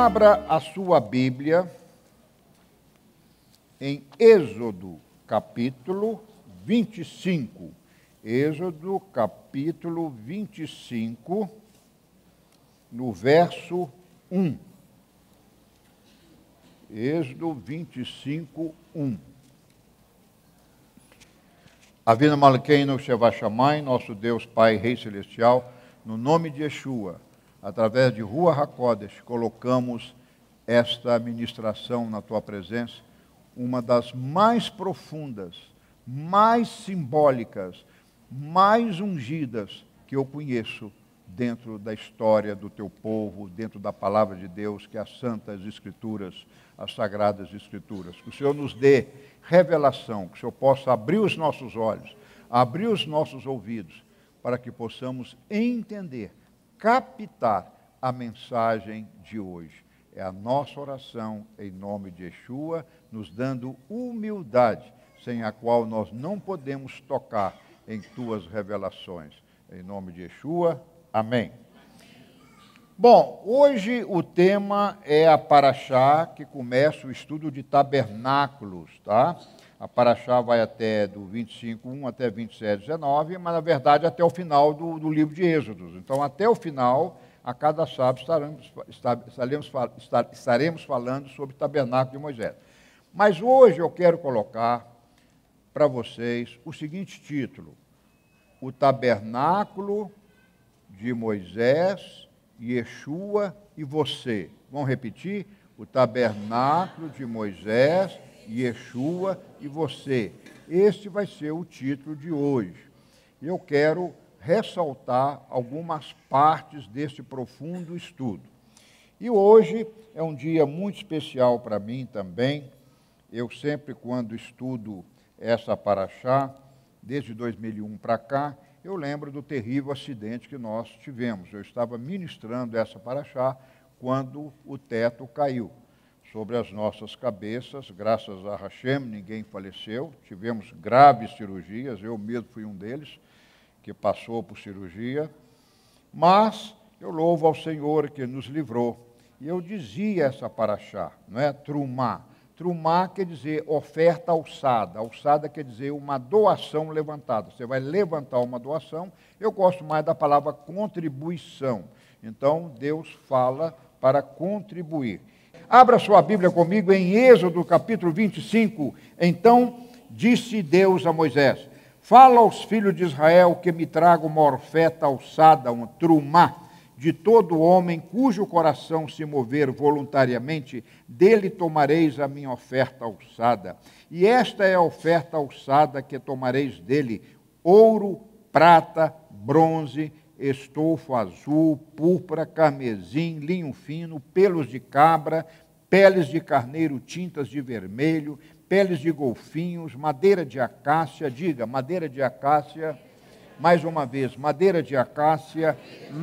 Abra a sua Bíblia em Êxodo, capítulo 25. Êxodo, capítulo 25, no verso 1. Êxodo 25, 1. Avina Malkeinu Shevashamai, nosso Deus Pai, Rei Celestial, no nome de Yeshua através de Rua Racodes, colocamos esta administração na tua presença, uma das mais profundas, mais simbólicas, mais ungidas que eu conheço dentro da história do teu povo, dentro da palavra de Deus, que é as santas escrituras, as sagradas escrituras. Que o Senhor nos dê revelação, que o Senhor possa abrir os nossos olhos, abrir os nossos ouvidos, para que possamos entender captar a mensagem de hoje. É a nossa oração em nome de Yeshua, nos dando humildade, sem a qual nós não podemos tocar em tuas revelações. Em nome de Yeshua, amém. Bom, hoje o tema é a Paraxá, que começa o estudo de tabernáculos, tá? A Paraxá vai até do 25.1 até 27.19, mas na verdade até o final do, do livro de Êxodos. Então, até o final, a cada sábado estaremos, estaremos, estaremos falando sobre o tabernáculo de Moisés. Mas hoje eu quero colocar para vocês o seguinte título: O Tabernáculo de Moisés, Yeshua e você. Vão repetir? O Tabernáculo de Moisés, Yeshua e você. Este vai ser o título de hoje. Eu quero ressaltar algumas partes desse profundo estudo. E hoje é um dia muito especial para mim também. Eu sempre, quando estudo essa paraxá, desde 2001 para cá, eu lembro do terrível acidente que nós tivemos. Eu estava ministrando essa paraxá quando o teto caiu sobre as nossas cabeças. Graças a Hashem, ninguém faleceu. Tivemos graves cirurgias, eu mesmo fui um deles, que passou por cirurgia. Mas eu louvo ao Senhor que nos livrou. E eu dizia essa paraxá, não é? Trumá. Trumá quer dizer oferta alçada. Alçada quer dizer uma doação levantada. Você vai levantar uma doação. Eu gosto mais da palavra contribuição. Então, Deus fala para contribuir. Abra sua Bíblia comigo em Êxodo capítulo 25. Então disse Deus a Moisés: Fala aos filhos de Israel que me traga uma orfeta alçada, um trumá, de todo homem cujo coração se mover voluntariamente, dele tomareis a minha oferta alçada. E esta é a oferta alçada que tomareis dele: ouro, prata, bronze, estofo azul, púrpura, carmesim, linho fino, pelos de cabra, peles de carneiro tintas de vermelho, peles de golfinhos, madeira de acácia, diga, madeira de acácia, mais uma vez, madeira de acácia,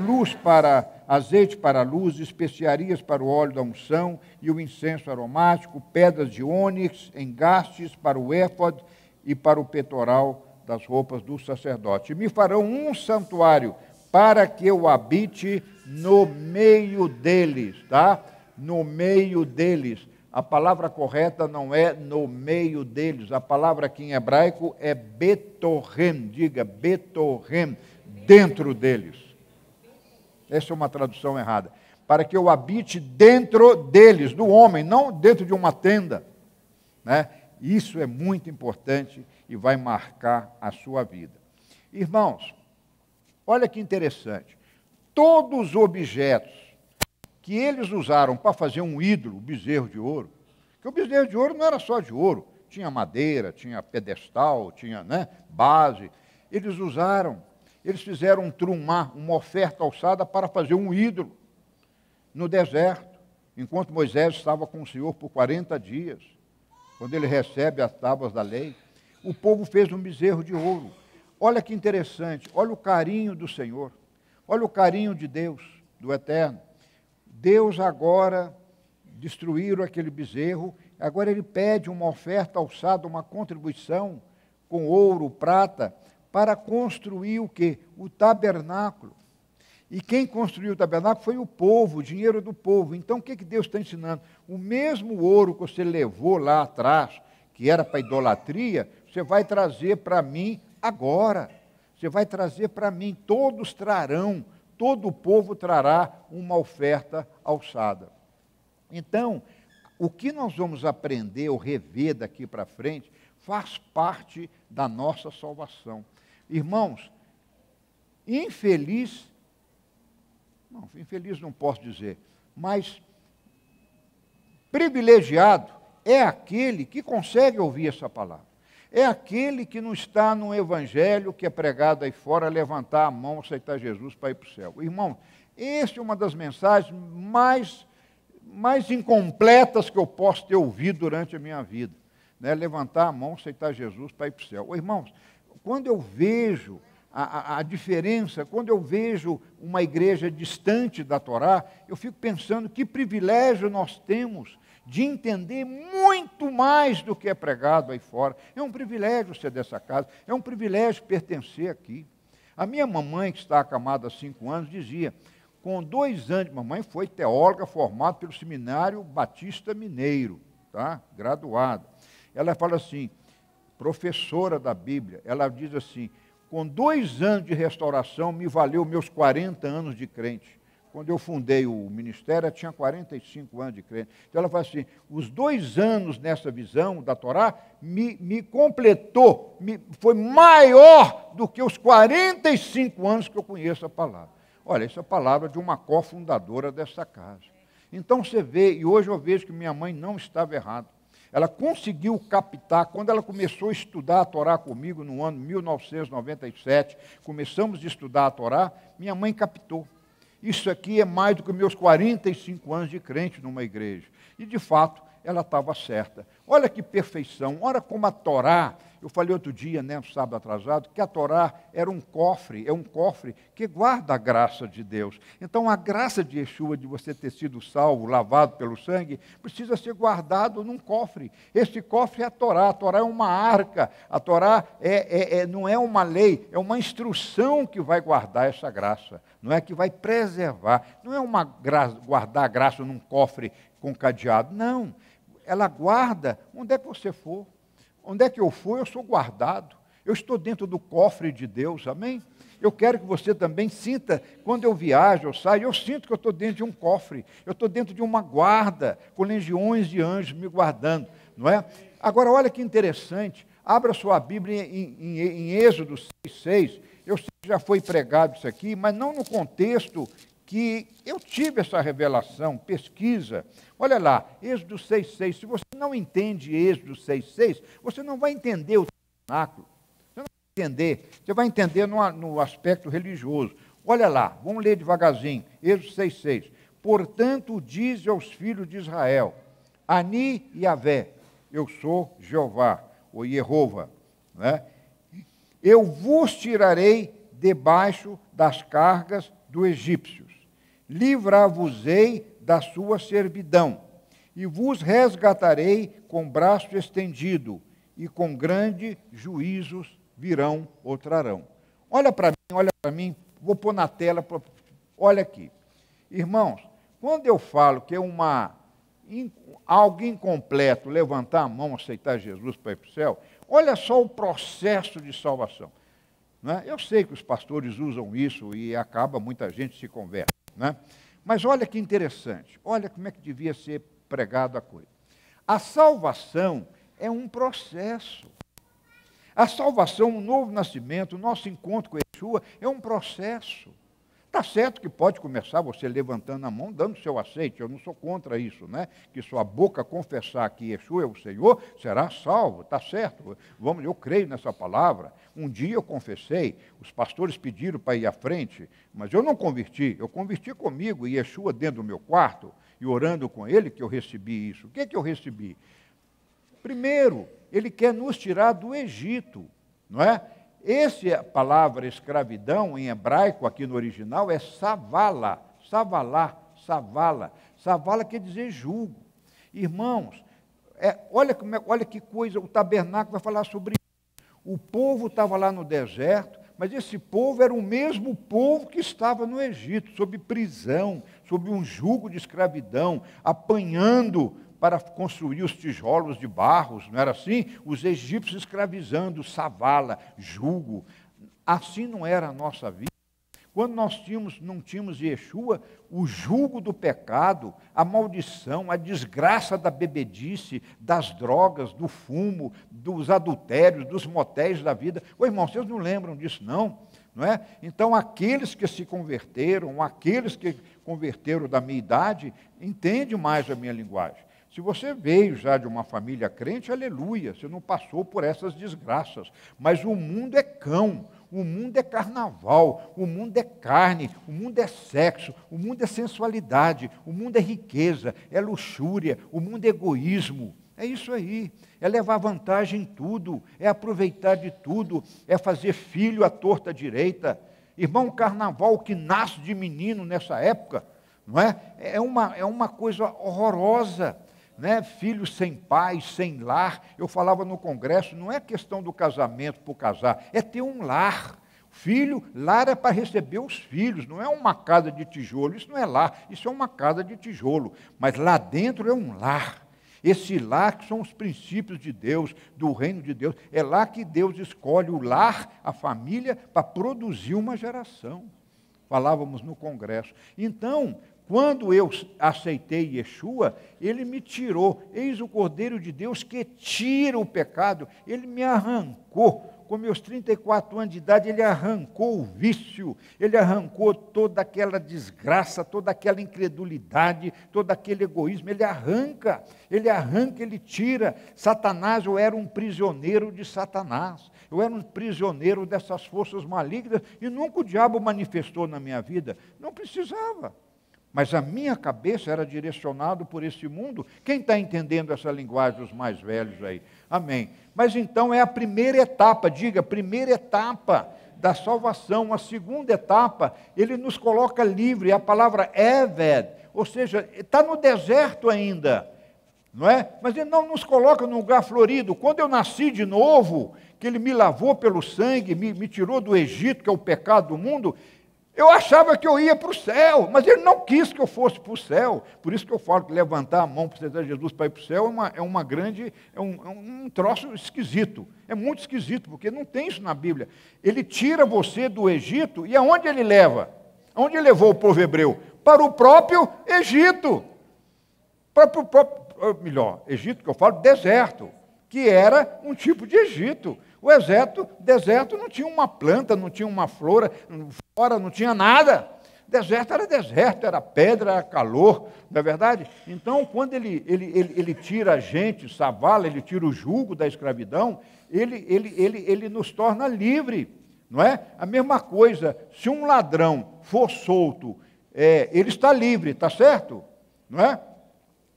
luz para azeite para a luz, especiarias para o óleo da unção e o incenso aromático, pedras de ônix, engastes para o éfod e para o peitoral das roupas do sacerdote. Me farão um santuário para que eu habite no meio deles, tá? no meio deles. A palavra correta não é no meio deles. A palavra aqui em hebraico é betorrem. Diga betorrem, dentro deles. Essa é uma tradução errada. Para que eu habite dentro deles, do homem, não dentro de uma tenda. Né? Isso é muito importante e vai marcar a sua vida. Irmãos, olha que interessante. Todos os objetos que eles usaram para fazer um ídolo, o bezerro de ouro, que o bezerro de ouro não era só de ouro, tinha madeira, tinha pedestal, tinha né, base. Eles usaram, eles fizeram um trumar, uma oferta alçada para fazer um ídolo no deserto, enquanto Moisés estava com o Senhor por 40 dias, quando ele recebe as tábuas da lei, o povo fez um bezerro de ouro. Olha que interessante, olha o carinho do Senhor, olha o carinho de Deus, do Eterno. Deus agora destruíram aquele bezerro, agora ele pede uma oferta alçada, uma contribuição com ouro, prata, para construir o que? O tabernáculo. E quem construiu o tabernáculo foi o povo, o dinheiro do povo. Então o que, que Deus está ensinando? O mesmo ouro que você levou lá atrás, que era para idolatria, você vai trazer para mim agora. Você vai trazer para mim, todos trarão todo o povo trará uma oferta alçada. Então, o que nós vamos aprender ou rever daqui para frente faz parte da nossa salvação. Irmãos, infeliz, não, infeliz não posso dizer, mas privilegiado é aquele que consegue ouvir essa palavra. É aquele que não está no evangelho que é pregado aí fora, levantar a mão, aceitar Jesus para ir para o céu. Irmão, essa é uma das mensagens mais, mais incompletas que eu posso ter ouvido durante a minha vida. Né? Levantar a mão, aceitar Jesus para ir para o céu. Irmãos, quando eu vejo a, a, a, diferença, quando eu vejo uma igreja distante da Torá, eu fico pensando que privilégio nós temos de entender muito mais do que é pregado aí fora. É um privilégio ser dessa casa, é um privilégio pertencer aqui. A minha mamãe, que está acamada há cinco anos, dizia: com dois anos, mamãe foi teóloga formada pelo Seminário Batista Mineiro, tá? graduada. Ela fala assim, professora da Bíblia, ela diz assim: com dois anos de restauração me valeu meus 40 anos de crente. Quando eu fundei o ministério, ela tinha 45 anos de crente. Então ela fala assim: os dois anos nessa visão da Torá me, me completou, me, foi maior do que os 45 anos que eu conheço a palavra. Olha, essa é a palavra de uma cofundadora dessa casa. Então você vê, e hoje eu vejo que minha mãe não estava errada. Ela conseguiu captar, quando ela começou a estudar a Torá comigo no ano 1997, começamos a estudar a Torá, minha mãe captou. Isso aqui é mais do que meus 45 anos de crente numa igreja. E, de fato, ela estava certa. Olha que perfeição, olha como a Torá, eu falei outro dia, né, um sábado atrasado, que a Torá era um cofre, é um cofre que guarda a graça de Deus. Então a graça de Yeshua, de você ter sido salvo, lavado pelo sangue, precisa ser guardado num cofre. Esse cofre é a Torá, a Torá é uma arca, a Torá é, é, é, não é uma lei, é uma instrução que vai guardar essa graça, não é que vai preservar, não é uma graça, guardar a graça num cofre com cadeado. Não. Ela guarda onde é que você for. Onde é que eu for, eu sou guardado. Eu estou dentro do cofre de Deus, amém? Eu quero que você também sinta, quando eu viajo, eu saio, eu sinto que eu estou dentro de um cofre, eu estou dentro de uma guarda, com legiões de anjos me guardando, não é? Agora, olha que interessante, abra sua Bíblia em, em, em Êxodo 6, 6. Eu sei que já foi pregado isso aqui, mas não no contexto que eu tive essa revelação, pesquisa. Olha lá, Êxodo 6,6. Se você não entende Êxodo 6,6, você não vai entender o tabernáculo. Você não vai entender. Você vai entender no, no aspecto religioso. Olha lá, vamos ler devagarzinho. Êxodo 6,6. Portanto, diz aos filhos de Israel: Ani e Avé, eu sou Jeová, ou Jeová. Né? Eu vos tirarei debaixo das cargas do egípcio livrar-vos-ei da sua servidão, e vos resgatarei com braço estendido, e com grande juízos virão ou trarão. Olha para mim, olha para mim, vou pôr na tela, olha aqui. Irmãos, quando eu falo que é uma algo incompleto levantar a mão, aceitar Jesus para ir para o céu, olha só o processo de salvação. Né? Eu sei que os pastores usam isso e acaba muita gente se converte. Né? Mas olha que interessante, olha como é que devia ser pregado a coisa. A salvação é um processo. A salvação, o novo nascimento, o nosso encontro com Yeshua é um processo. Está certo que pode começar você levantando a mão, dando seu aceite, eu não sou contra isso, né? Que sua boca confessar que Yeshua é o Senhor, será salvo, está certo. Vamos, eu creio nessa palavra. Um dia eu confessei, os pastores pediram para ir à frente, mas eu não converti, eu converti comigo e Yeshua dentro do meu quarto e orando com ele que eu recebi isso. O que é que eu recebi? Primeiro, ele quer nos tirar do Egito, não é? Essa é, palavra escravidão em hebraico, aqui no original, é savala, savalá, savala. Savala quer dizer julgo. Irmãos, é, olha, como é, olha que coisa, o tabernáculo vai falar sobre isso. O povo estava lá no deserto, mas esse povo era o mesmo povo que estava no Egito, sob prisão, sob um jugo de escravidão, apanhando para construir os tijolos de barros, não era assim? Os egípcios escravizando, savala, jugo. Assim não era a nossa vida. Quando nós tínhamos, não tínhamos Yeshua, o jugo do pecado, a maldição, a desgraça da bebedice, das drogas, do fumo, dos adultérios, dos motéis da vida. Ô irmão, vocês não lembram disso, não? não é? Então, aqueles que se converteram, aqueles que converteram da minha idade, entendem mais a minha linguagem. Se você veio já de uma família crente, aleluia, você não passou por essas desgraças. Mas o mundo é cão, o mundo é carnaval, o mundo é carne, o mundo é sexo, o mundo é sensualidade, o mundo é riqueza, é luxúria, o mundo é egoísmo. É isso aí. É levar vantagem em tudo, é aproveitar de tudo, é fazer filho à torta direita. Irmão, o carnaval que nasce de menino nessa época, não é? É uma, é uma coisa horrorosa. Né? Filho sem pai, sem lar. Eu falava no congresso, não é questão do casamento por casar, é ter um lar. Filho, lar é para receber os filhos, não é uma casa de tijolo, isso não é lar, isso é uma casa de tijolo. Mas lá dentro é um lar. Esse lar que são os princípios de Deus, do reino de Deus. É lá que Deus escolhe o lar, a família, para produzir uma geração. Falávamos no congresso. Então, quando eu aceitei Yeshua, ele me tirou. Eis o Cordeiro de Deus que tira o pecado, ele me arrancou com meus 34 anos de idade, ele arrancou o vício, ele arrancou toda aquela desgraça, toda aquela incredulidade, todo aquele egoísmo. Ele arranca, ele arranca, ele tira. Satanás, eu era um prisioneiro de Satanás, eu era um prisioneiro dessas forças malignas e nunca o diabo manifestou na minha vida. Não precisava. Mas a minha cabeça era direcionada por esse mundo. Quem está entendendo essa linguagem, dos mais velhos aí? Amém. Mas então é a primeira etapa, diga, primeira etapa da salvação. A segunda etapa, ele nos coloca livre. A palavra Eved, ou seja, está no deserto ainda, não é? Mas ele não nos coloca num lugar florido. Quando eu nasci de novo, que ele me lavou pelo sangue, me, me tirou do Egito, que é o pecado do mundo, eu achava que eu ia para o céu, mas ele não quis que eu fosse para o céu. Por isso que eu falo que levantar a mão para aceitar Jesus para ir para o céu é uma, é uma grande, é um, é um troço esquisito. É muito esquisito, porque não tem isso na Bíblia. Ele tira você do Egito e aonde ele leva? Aonde ele levou o povo hebreu? Para o próprio Egito. Para o próprio, melhor, Egito que eu falo, deserto, que era um tipo de Egito. O deserto, deserto não tinha uma planta, não tinha uma flora, fora não tinha nada. Deserto era deserto, era pedra, era calor, não é verdade? Então, quando ele, ele, ele, ele tira a gente, savala, ele tira o jugo da escravidão, ele, ele, ele, ele nos torna livre, não é? A mesma coisa, se um ladrão for solto, é, ele está livre, está certo? Não é?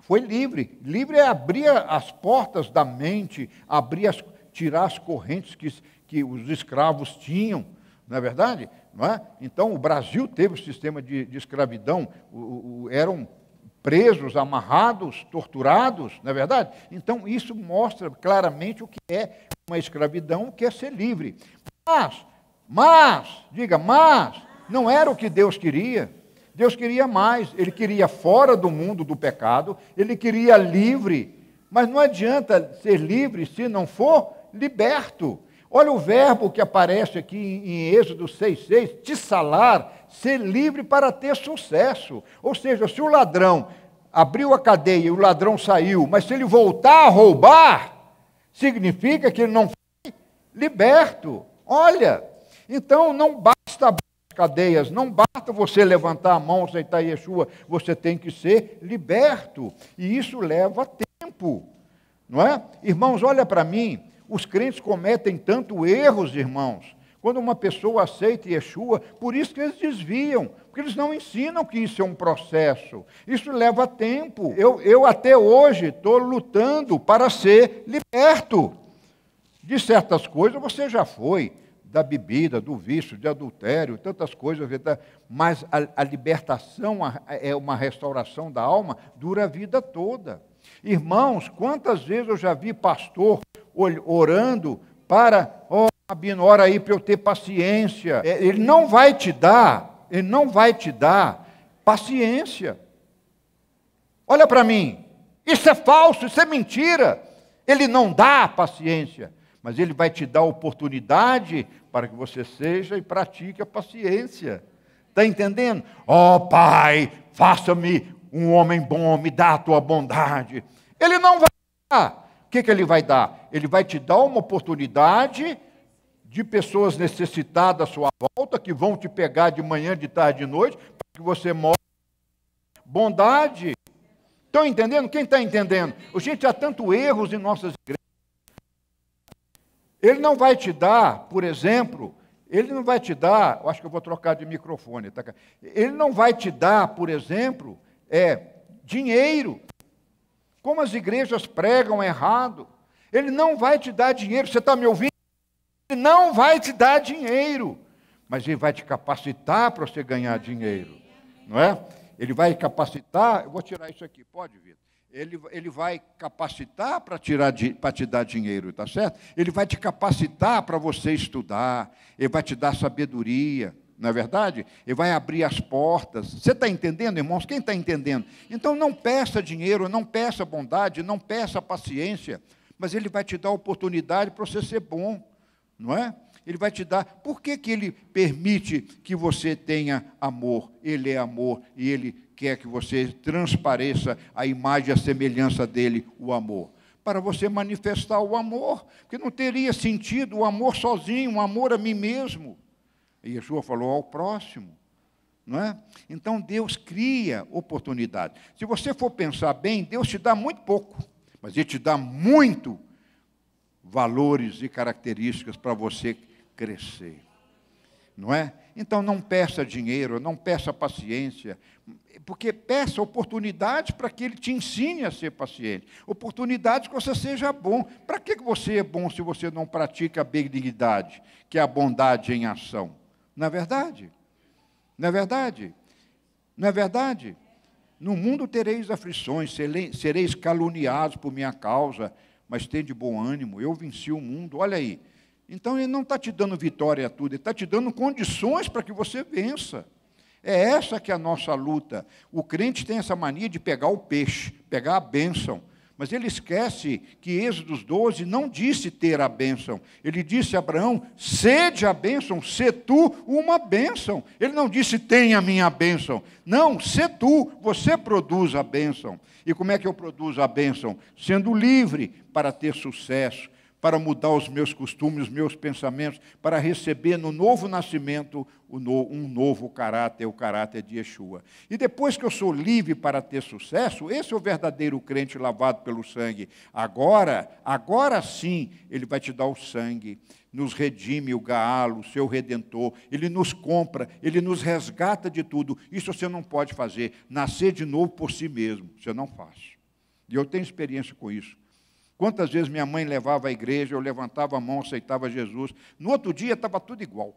Foi livre. Livre é abrir as portas da mente, abrir as tirar as correntes que, que os escravos tinham, não é verdade? Não é? Então, o Brasil teve o sistema de, de escravidão, o, o, eram presos, amarrados, torturados, não é verdade? Então, isso mostra claramente o que é uma escravidão, o que é ser livre. Mas, mas, diga, mas, não era o que Deus queria. Deus queria mais, ele queria fora do mundo do pecado, ele queria livre. Mas não adianta ser livre se não for liberto. Olha o verbo que aparece aqui em Êxodo 6,6, tissalar, ser livre para ter sucesso. Ou seja, se o ladrão abriu a cadeia e o ladrão saiu, mas se ele voltar a roubar, significa que ele não foi liberto. Olha, então não basta abrir as cadeias, não basta você levantar a mão, aceitar Yeshua, você tem que ser liberto. E isso leva tempo, não é? Irmãos, olha para mim, os crentes cometem tanto erros, irmãos. Quando uma pessoa aceita Yeshua, por isso que eles desviam, porque eles não ensinam que isso é um processo. Isso leva tempo. Eu, eu até hoje estou lutando para ser liberto. De certas coisas você já foi, da bebida, do vício, de adultério, tantas coisas, mas a, a libertação a, a, é uma restauração da alma, dura a vida toda. Irmãos, quantas vezes eu já vi pastor orando para, ó, oh, Rabino, ora aí para eu ter paciência. É, ele não vai te dar, ele não vai te dar paciência. Olha para mim, isso é falso, isso é mentira. Ele não dá paciência, mas ele vai te dar oportunidade para que você seja e pratique a paciência. Está entendendo? Ó oh, Pai, faça-me um homem bom, me dá a tua bondade. Ele não vai dar. O que, que ele vai dar? Ele vai te dar uma oportunidade de pessoas necessitadas à sua volta, que vão te pegar de manhã, de tarde, de noite, para que você mostre bondade. Estão entendendo? Quem está entendendo? Gente, há tanto erros em nossas igrejas. Ele não vai te dar, por exemplo, ele não vai te dar, eu acho que eu vou trocar de microfone, tá? ele não vai te dar, por exemplo, é, dinheiro. Como as igrejas pregam errado. Ele não vai te dar dinheiro, você está me ouvindo? Ele não vai te dar dinheiro, mas ele vai te capacitar para você ganhar dinheiro, não é? Ele vai capacitar, eu vou tirar isso aqui, pode, vir. Ele, ele vai capacitar para te dar dinheiro, está certo? Ele vai te capacitar para você estudar, ele vai te dar sabedoria, não é verdade? Ele vai abrir as portas. Você está entendendo, irmãos? Quem está entendendo? Então não peça dinheiro, não peça bondade, não peça paciência, mas ele vai te dar oportunidade para você ser bom, não é? Ele vai te dar. Por que, que ele permite que você tenha amor? Ele é amor e ele quer que você transpareça a imagem e a semelhança dele, o amor para você manifestar o amor, porque não teria sentido o amor sozinho, o amor a mim mesmo. E Yeshua falou ao próximo. Não é? Então Deus cria oportunidade. Se você for pensar bem, Deus te dá muito pouco, mas Ele te dá muito valores e características para você crescer. Não é? Então não peça dinheiro, não peça paciência, porque peça oportunidades para que ele te ensine a ser paciente, oportunidades que você seja bom. Para que você é bom se você não pratica a benignidade, que é a bondade em ação? Não é verdade? Não é verdade? Não é verdade? No mundo tereis aflições, sereis caluniados por minha causa, mas tende bom ânimo, eu venci o mundo. Olha aí. Então ele não está te dando vitória a tudo, ele está te dando condições para que você vença. É essa que é a nossa luta. O crente tem essa mania de pegar o peixe, pegar a bênção, mas ele esquece que Êxodos 12 não disse ter a bênção. Ele disse a Abraão: sede a bênção, se tu uma bênção. Ele não disse tenha a minha bênção. Não, se tu, você produz a bênção. E como é que eu produzo a bênção? Sendo livre para ter sucesso para mudar os meus costumes, os meus pensamentos, para receber no novo nascimento um novo caráter, o caráter de Yeshua. E depois que eu sou livre para ter sucesso, esse é o verdadeiro crente lavado pelo sangue. Agora, agora sim, ele vai te dar o sangue, nos redime o gaalo, o seu redentor, ele nos compra, ele nos resgata de tudo. Isso você não pode fazer, nascer de novo por si mesmo, você não faz. E eu tenho experiência com isso. Quantas vezes minha mãe levava à igreja, eu levantava a mão, aceitava Jesus. No outro dia estava tudo igual.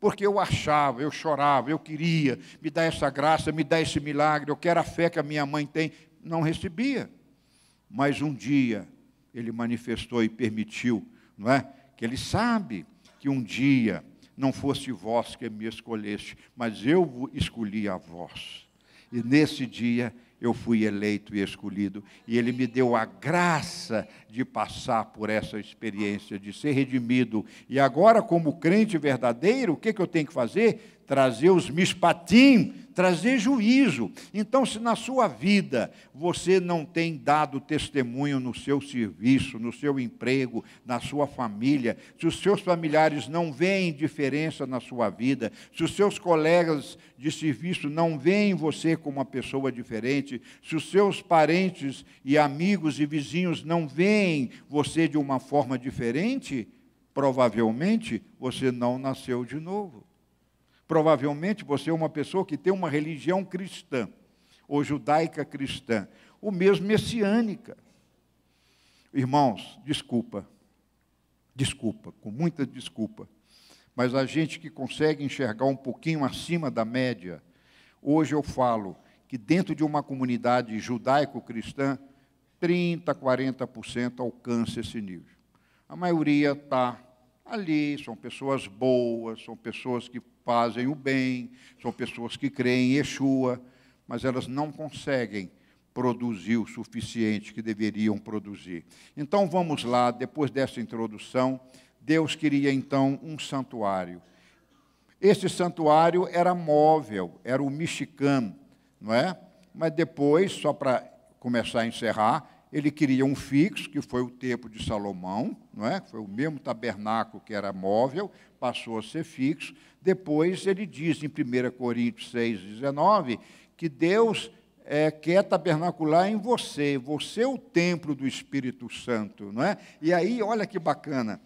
Porque eu achava, eu chorava, eu queria, me dá essa graça, me dá esse milagre, eu quero a fé que a minha mãe tem. Não recebia. Mas um dia ele manifestou e permitiu, não é? Que ele sabe que um dia não fosse vós que me escolheste, mas eu escolhi a vós. E nesse dia eu fui eleito e escolhido, e Ele me deu a graça de passar por essa experiência, de ser redimido. E agora, como crente verdadeiro, o que, que eu tenho que fazer? trazer os mispatim, trazer juízo. Então, se na sua vida você não tem dado testemunho no seu serviço, no seu emprego, na sua família, se os seus familiares não veem diferença na sua vida, se os seus colegas de serviço não veem você como uma pessoa diferente, se os seus parentes e amigos e vizinhos não veem você de uma forma diferente, provavelmente você não nasceu de novo. Provavelmente você é uma pessoa que tem uma religião cristã, ou judaica cristã, ou mesmo messiânica. Irmãos, desculpa, desculpa, com muita desculpa, mas a gente que consegue enxergar um pouquinho acima da média, hoje eu falo que dentro de uma comunidade judaico-cristã, 30%, 40% alcança esse nível. A maioria está ali, são pessoas boas, são pessoas que fazem o bem, são pessoas que creem em Yeshua, mas elas não conseguem produzir o suficiente que deveriam produzir. Então vamos lá, depois dessa introdução, Deus queria então um santuário. Esse santuário era móvel, era o mexicano, não é? Mas depois, só para começar a encerrar, ele queria um fixo, que foi o tempo de Salomão, não é? foi o mesmo tabernáculo que era móvel, passou a ser fixo. Depois ele diz em 1 Coríntios 6, 19, que Deus é, quer tabernacular em você, você é o templo do Espírito Santo, não é? E aí, olha que bacana,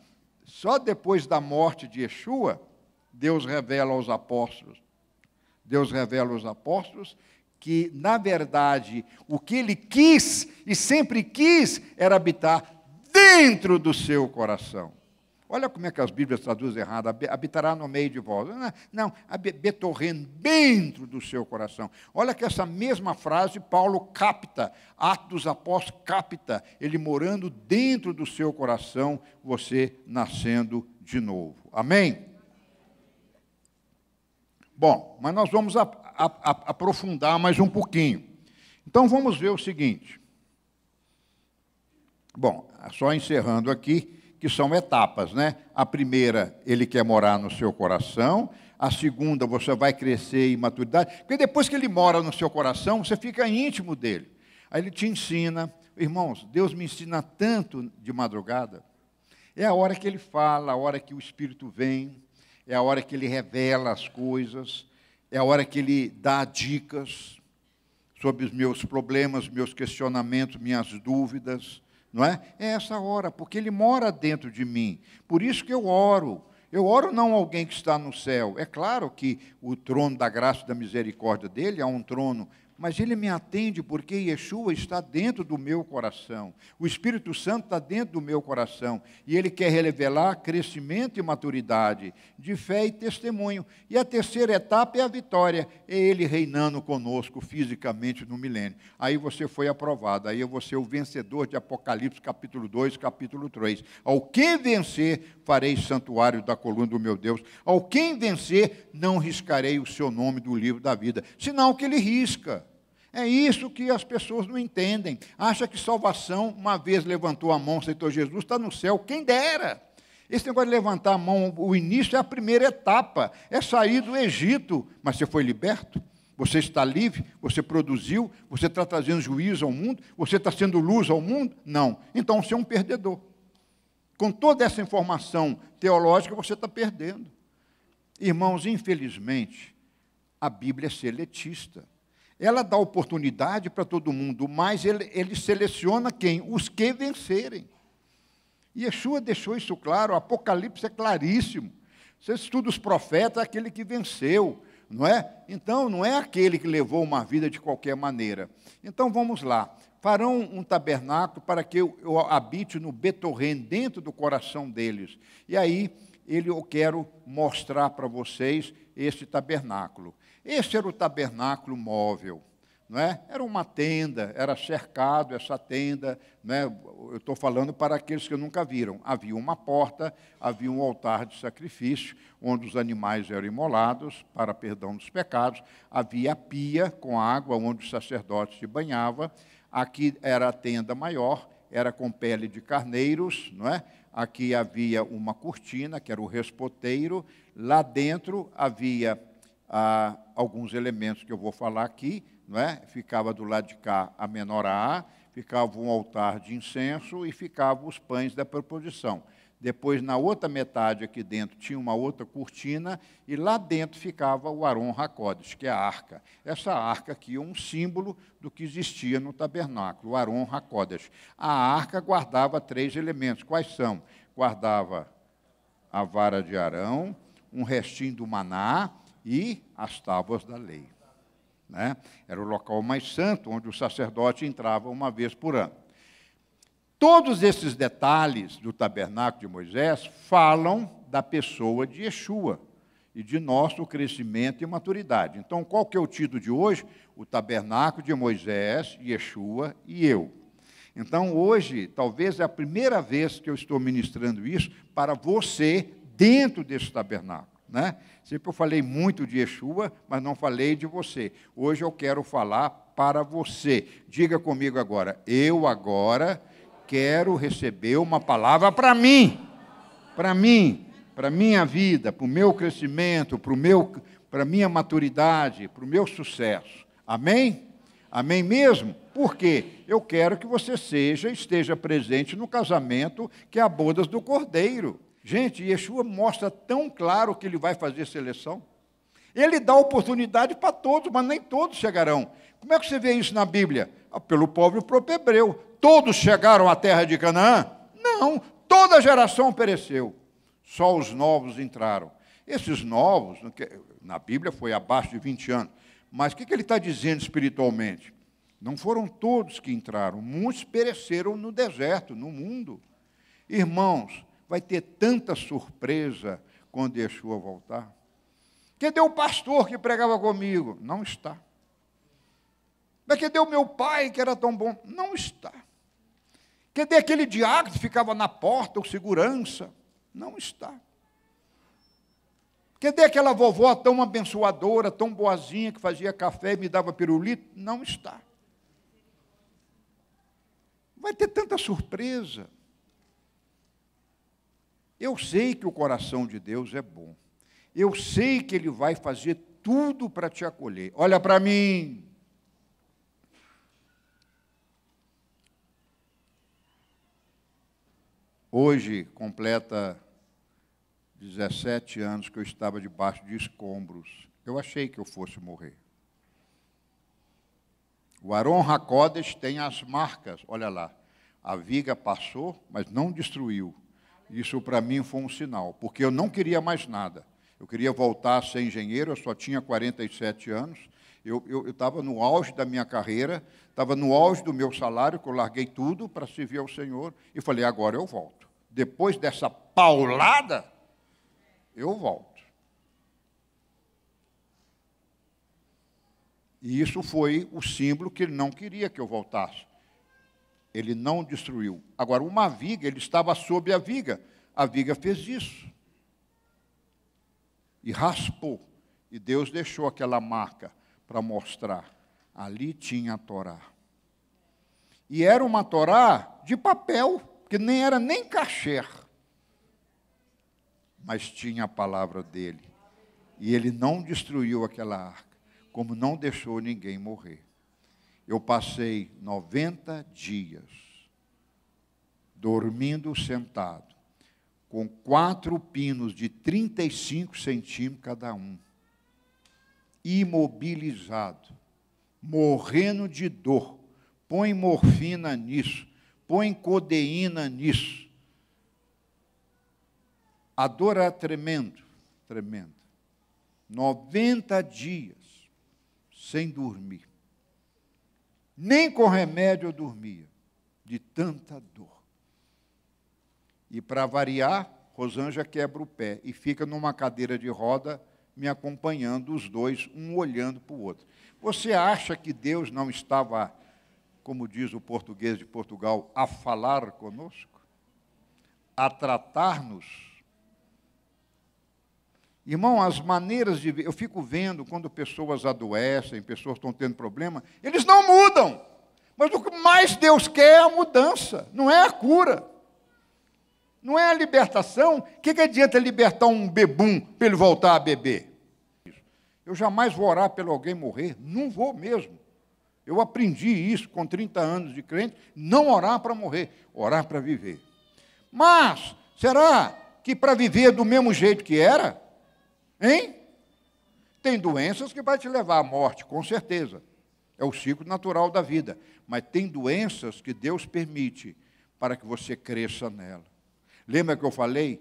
só depois da morte de Yeshua, Deus revela aos apóstolos, Deus revela aos apóstolos que, na verdade, o que ele quis e sempre quis era habitar dentro do seu coração. Olha como é que as Bíblias traduzem errado, habitará no meio de vós. Não, não dentro do seu coração. Olha que essa mesma frase Paulo capta, Atos dos Apóstolos capta, ele morando dentro do seu coração, você nascendo de novo. Amém? Bom, mas nós vamos a, aprofundar mais um pouquinho. Então vamos ver o seguinte. Bom, só encerrando aqui, que são etapas, né? A primeira, ele quer morar no seu coração. A segunda, você vai crescer em maturidade. Porque depois que ele mora no seu coração, você fica íntimo dele. Aí ele te ensina. Irmãos, Deus me ensina tanto de madrugada. É a hora que ele fala, a hora que o Espírito vem, é a hora que ele revela as coisas é a hora que ele dá dicas sobre os meus problemas, meus questionamentos, minhas dúvidas, não é? É essa hora, porque ele mora dentro de mim. Por isso que eu oro. Eu oro não a alguém que está no céu. É claro que o trono da graça e da misericórdia dele é um trono mas ele me atende porque Yeshua está dentro do meu coração. O Espírito Santo está dentro do meu coração e ele quer revelar crescimento e maturidade de fé e testemunho. E a terceira etapa é a vitória, é ele reinando conosco fisicamente no milênio. Aí você foi aprovado, aí eu vou ser o vencedor de Apocalipse capítulo 2, capítulo 3. Ao quem vencer, farei santuário da coluna do meu Deus. Ao quem vencer, não riscarei o seu nome do livro da vida. Sinal que ele risca. É isso que as pessoas não entendem. Acha que salvação, uma vez levantou a mão, aceitou Jesus, está no céu, quem dera. Esse negócio de levantar a mão, o início é a primeira etapa, é sair do Egito, mas você foi liberto, você está livre, você produziu, você está trazendo juízo ao mundo, você está sendo luz ao mundo? Não. Então você é um perdedor. Com toda essa informação teológica, você está perdendo. Irmãos, infelizmente, a Bíblia é seletista. Ela dá oportunidade para todo mundo, mas ele, ele seleciona quem? Os que vencerem. E Yeshua deixou isso claro, o Apocalipse é claríssimo. Você estuda os profetas, é aquele que venceu, não é? Então, não é aquele que levou uma vida de qualquer maneira. Então, vamos lá. Farão um tabernáculo para que eu, eu habite no Betorren, dentro do coração deles. E aí, ele, eu quero mostrar para vocês este tabernáculo. Este era o tabernáculo móvel. Não é? Era uma tenda, era cercado essa tenda. é? Eu estou falando para aqueles que nunca viram. Havia uma porta, havia um altar de sacrifício, onde os animais eram imolados para perdão dos pecados. Havia a pia com água, onde o sacerdote se banhava. Aqui era a tenda maior, era com pele de carneiros, não é? Aqui havia uma cortina, que era o respoteiro. Lá dentro havia alguns elementos que eu vou falar aqui, não é? ficava do lado de cá a menorá, ficava um altar de incenso e ficavam os pães da proposição. Depois, na outra metade aqui dentro, tinha uma outra cortina, e lá dentro ficava o Aron Hakodes, que é a arca. Essa arca aqui é um símbolo do que existia no tabernáculo, o Aron Hakodes. A arca guardava três elementos. Quais são? Guardava a vara de Arão, um restinho do maná, e as tábuas da lei. Né? Era o local mais santo onde o sacerdote entrava uma vez por ano. Todos esses detalhes do tabernáculo de Moisés falam da pessoa de Yeshua e de nosso crescimento e maturidade. Então, qual que é o título de hoje? O tabernáculo de Moisés, Yeshua e eu. Então, hoje, talvez é a primeira vez que eu estou ministrando isso para você dentro desse tabernáculo. Né? Sempre eu falei muito de Yeshua, mas não falei de você. Hoje eu quero falar para você. Diga comigo agora. Eu agora quero receber uma palavra para mim. Para mim. Para minha vida, para o meu crescimento, para o meu para minha maturidade, para o meu sucesso. Amém? Amém mesmo? Por quê? Eu quero que você seja, esteja presente no casamento que é a bodas do Cordeiro. Gente, Yeshua mostra tão claro que ele vai fazer seleção. Ele dá oportunidade para todos, mas nem todos chegarão. Como é que você vê isso na Bíblia? Ah, pelo pobre próprio hebreu. Todos chegaram à terra de Canaã? Não, toda geração pereceu. Só os novos entraram. Esses novos, na Bíblia foi abaixo de 20 anos. Mas o que, que ele está dizendo espiritualmente? Não foram todos que entraram, muitos pereceram no deserto, no mundo. Irmãos, vai ter tanta surpresa quando Yeshua voltar. Cadê o pastor que pregava comigo? Não está. Mas cadê o meu pai que era tão bom? Não está. Cadê aquele diácono que ficava na porta, o segurança? Não está. Cadê aquela vovó tão abençoadora, tão boazinha, que fazia café e me dava pirulito? Não está. Vai ter tanta surpresa. Eu sei que o coração de Deus é bom. Eu sei que Ele vai fazer tudo para te acolher. Olha para mim. Hoje completa 17 anos que eu estava debaixo de escombros. Eu achei que eu fosse morrer. O Aron Hakodes tem as marcas, olha lá. A viga passou, mas não destruiu. Isso para mim foi um sinal, porque eu não queria mais nada. Eu queria voltar a ser engenheiro, eu só tinha 47 anos. Eu estava no auge da minha carreira, estava no auge do meu salário, que eu larguei tudo para servir ao Senhor e falei: agora eu volto. Depois dessa paulada, eu volto. E isso foi o símbolo que ele não queria que eu voltasse ele não destruiu. Agora, uma viga, ele estava sob a viga, a viga fez isso. E raspou. E Deus deixou aquela marca para mostrar. Ali tinha a Torá. E era uma Torá de papel, que nem era nem cachê, Mas tinha a palavra dele. E ele não destruiu aquela arca, como não deixou ninguém morrer eu passei 90 dias dormindo sentado, com quatro pinos de 35 centímetros cada um, imobilizado, morrendo de dor. Põe morfina nisso, põe codeína nisso. A dor era tremendo, tremenda. 90 dias sem dormir nem com remédio eu dormia, de tanta dor. E para variar, Rosângela quebra o pé e fica numa cadeira de roda me acompanhando, os dois, um olhando para o outro. Você acha que Deus não estava, como diz o português de Portugal, a falar conosco? A tratar-nos? Irmão, as maneiras de ver, eu fico vendo quando pessoas adoecem, pessoas estão tendo problema, eles não mudam. Mas o que mais Deus quer é a mudança, não é a cura. Não é a libertação. O que, que adianta libertar um bebum para ele voltar a beber? Eu jamais vou orar pelo alguém morrer, não vou mesmo. Eu aprendi isso com 30 anos de crente, não orar para morrer, orar para viver. Mas será que para viver é do mesmo jeito que era? Hein? Tem doenças que vai te levar à morte, com certeza. É o ciclo natural da vida. Mas tem doenças que Deus permite para que você cresça nela. Lembra que eu falei?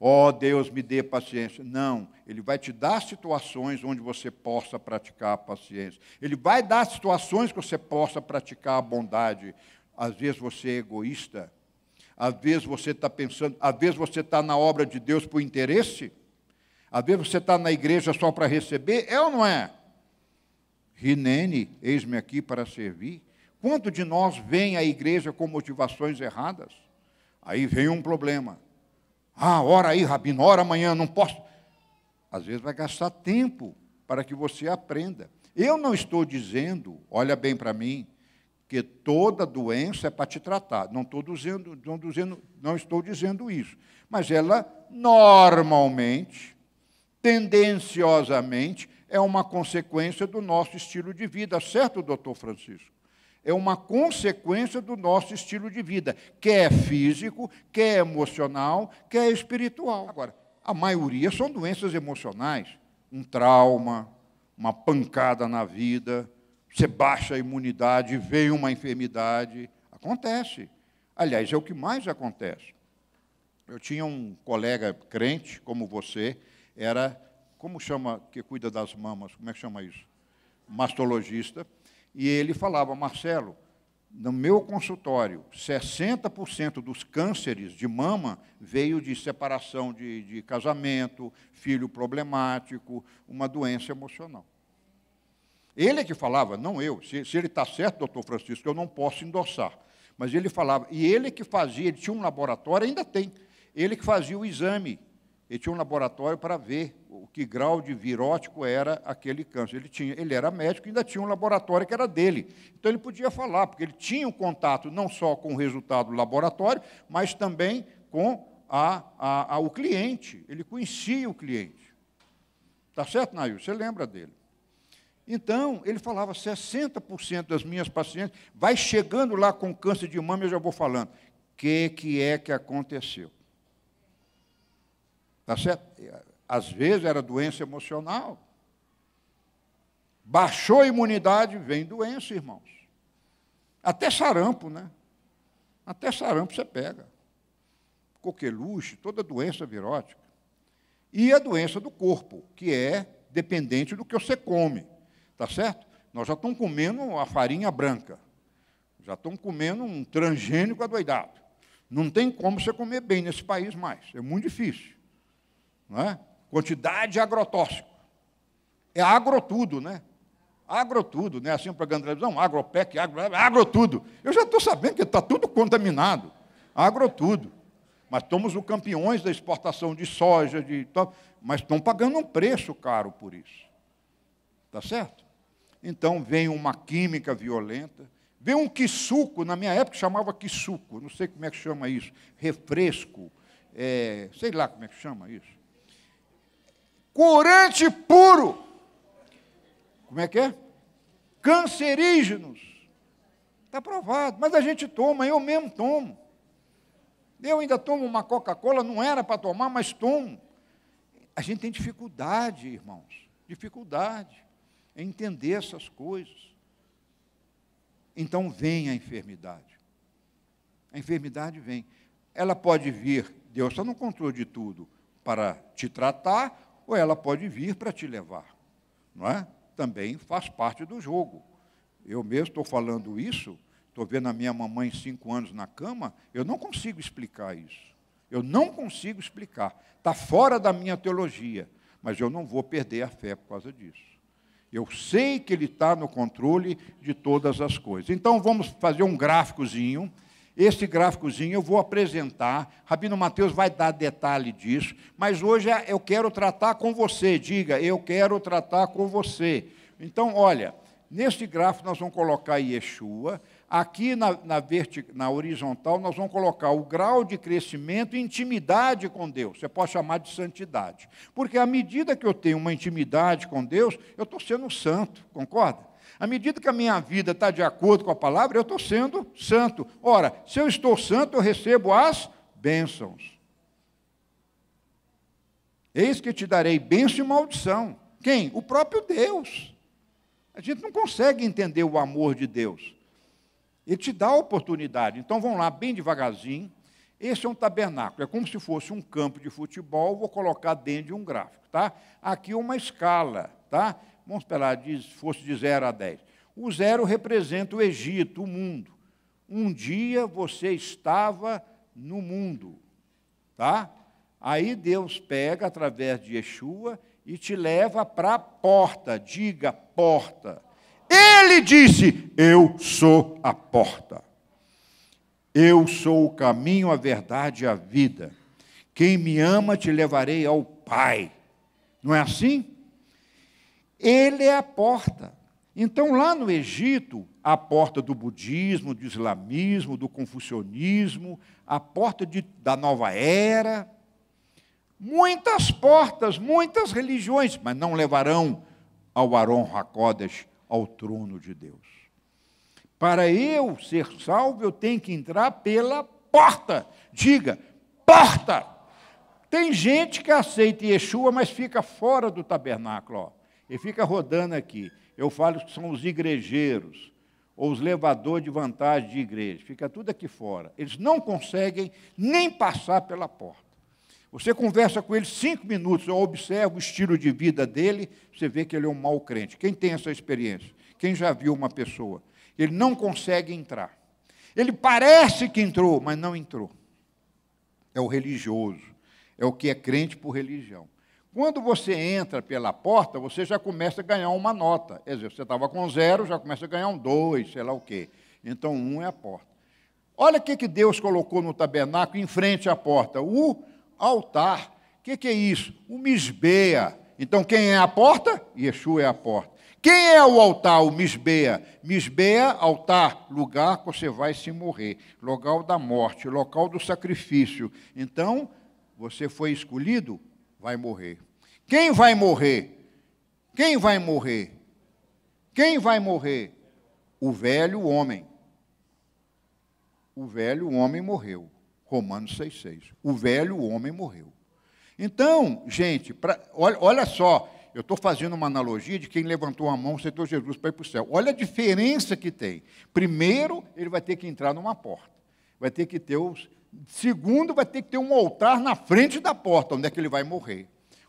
Ó oh, Deus, me dê paciência. Não, Ele vai te dar situações onde você possa praticar a paciência. Ele vai dar situações que você possa praticar a bondade. Às vezes você é egoísta, às vezes você está pensando, às vezes você está na obra de Deus por interesse, às vezes você está na igreja só para receber, é ou não é? Rinene, eis-me aqui para servir. Quanto de nós vem à igreja com motivações erradas? Aí vem um problema. Ah, ora aí, rabino, ora amanhã, não posso. Às vezes vai gastar tempo para que você aprenda. Eu não estou dizendo, olha bem para mim, que toda doença é para te tratar. Não estou dizendo, não, dizendo, não estou dizendo isso. Mas ela normalmente tendenciosamente, é uma consequência do nosso estilo de vida, certo, doutor Francisco? É uma consequência do nosso estilo de vida, quer é físico, quer é emocional, quer é espiritual. Agora, a maioria são doenças emocionais, um trauma, uma pancada na vida, você baixa a imunidade, vem uma enfermidade. Acontece. Aliás, é o que mais acontece. Eu tinha um colega crente, como você, era, como chama, que cuida das mamas, como é que chama isso? Mastologista. E ele falava, Marcelo, no meu consultório, 60% dos cânceres de mama veio de separação de, de, casamento, filho problemático, uma doença emocional. Ele é que falava, não eu. Se, se ele está certo, doutor Francisco, eu não posso endossar. Mas ele falava, e ele que fazia, ele tinha um laboratório, ainda tem, ele que fazia o exame ele tinha um laboratório para ver o que grau de virótico era aquele câncer. Ele, tinha, ele era médico e ainda tinha um laboratório que era dele. Então ele podia falar, porque ele tinha um contato não só com o resultado do laboratório, mas também com a, a, a, o cliente. Ele conhecia o cliente. Está certo, Nail? Você lembra dele. Então, ele falava, 60% das minhas pacientes, vai chegando lá com câncer de mama, eu já vou falando. O que, que é que aconteceu? Tá certo? Eh, às vezes era doença emocional. Baixou a imunidade, vem doença, irmãos. Até sarampo, né? Até sarampo você pega. Coqueluche, toda doença virótica. E a doença do corpo, que é dependente do que você come. Tá certo? Nós já estamos comendo a farinha branca. Já estamos comendo um transgênico adoidado. Não tem como você comer bem nesse país mais. É muito difícil. É? quantidade de agrotóxico. É agrotudo, né? Agrotudo, né? Assim para a televisão, agropec, agro, agrotudo. Eu já estou sabendo que está tudo contaminado. Agrotudo. Mas somos os campeões da exportação de soja, de mas estão pagando um preço caro por isso. Está certo? Então vem uma química violenta, vem um quisuco, na minha época chamava quisuco, não sei como é que chama isso, refresco, é, sei lá como é que chama isso corante puro. Como é que é? Cancerígenos. Está provado, mas a gente toma, eu mesmo tomo. Eu ainda tomo uma Coca-Cola, não era para tomar, mas tomo. A gente tem dificuldade, irmãos, dificuldade em entender essas coisas. Então vem a enfermidade. A enfermidade vem. Ela pode vir, Deus está no controle de tudo, para te tratar ou ela pode vir para te levar, não é? Também faz parte do jogo. Eu mesmo estou falando isso, estou vendo a minha mamãe cinco anos na cama, eu não consigo explicar isso. Eu não consigo explicar. Está fora da minha teologia, mas eu não vou perder a fé por causa disso. Eu sei que ele está no controle de todas as coisas. Então vamos fazer um gráficozinho este gráficozinho eu vou apresentar, Rabino Mateus vai dar detalhe disso, mas hoje é, eu quero tratar com você, diga, eu quero tratar com você. Então, olha, neste gráfico nós vamos colocar Yeshua, aqui na, na, na horizontal nós vamos colocar o grau de crescimento e intimidade com Deus, você pode chamar de santidade, porque à medida que eu tenho uma intimidade com Deus, eu estou sendo santo, concorda? À medida que a minha vida está de acordo com a palavra, eu estou sendo santo. Ora, se eu estou santo, eu recebo as bênçãos. Eis que te darei bênção e maldição. Quem? O próprio Deus. A gente não consegue entender o amor de Deus. Ele te dá a oportunidade. Então vamos lá, bem devagarzinho. Esse é um tabernáculo, é como se fosse um campo de futebol, vou colocar dentro de um gráfico, tá? Aqui uma escala, tá? vamos esperar, diz, fosse de 0 a 10. O zero representa o Egito, o mundo. Um dia você estava no mundo, tá? Aí Deus pega através de Yeshua e te leva para a porta, diga porta. Ele disse: Eu sou a porta. Eu sou o caminho, a verdade e a vida. Quem me ama, te levarei ao Pai. Não é assim? Ele é a porta. Então, lá no Egito, a porta do budismo, do islamismo, do confucionismo, a porta de, da nova era, muitas portas, muitas religiões, mas não levarão ao Aron Hakodesh, ao trono de Deus. Para eu ser salvo, eu tenho que entrar pela porta. Diga, porta! Tem gente que aceita Yeshua, mas fica fora do tabernáculo. Ó. E fica rodando aqui. Eu falo que são os igrejeiros, ou os levadores de vantagem de igreja. Fica tudo aqui fora. Eles não conseguem nem passar pela porta. Você conversa com ele cinco minutos, eu observa o estilo de vida dele, você vê que ele é um mau crente. Quem tem essa experiência? Quem já viu uma pessoa? Ele não consegue entrar. Ele parece que entrou, mas não entrou. É o religioso. É o que é crente por religião. Quando você entra pela porta, você já começa a ganhar uma nota. Quer dizer, você estava com zero, já começa a ganhar um dois, sei lá o quê. Então, um é a porta. Olha o que, que Deus colocou no tabernáculo em frente à porta: o altar. O que, que é isso? O misbeia. Então, quem é a porta? Yeshua é a porta. Quem é o altar, o Misbeia? Misbeia, altar, lugar que você vai se morrer, local da morte, local do sacrifício. Então, você foi escolhido vai morrer. Quem vai morrer? Quem vai morrer? Quem vai morrer? O velho homem. O velho homem morreu. Romanos 6,6. O velho homem morreu. Então, gente, pra, olha, olha só, eu estou fazendo uma analogia de quem levantou a mão, aceitou Jesus para ir para o céu. Olha a diferença que tem. Primeiro, ele vai ter que entrar numa porta, vai ter que ter os Segundo, vai ter que ter um altar na frente da porta, onde é que ele vai morrer.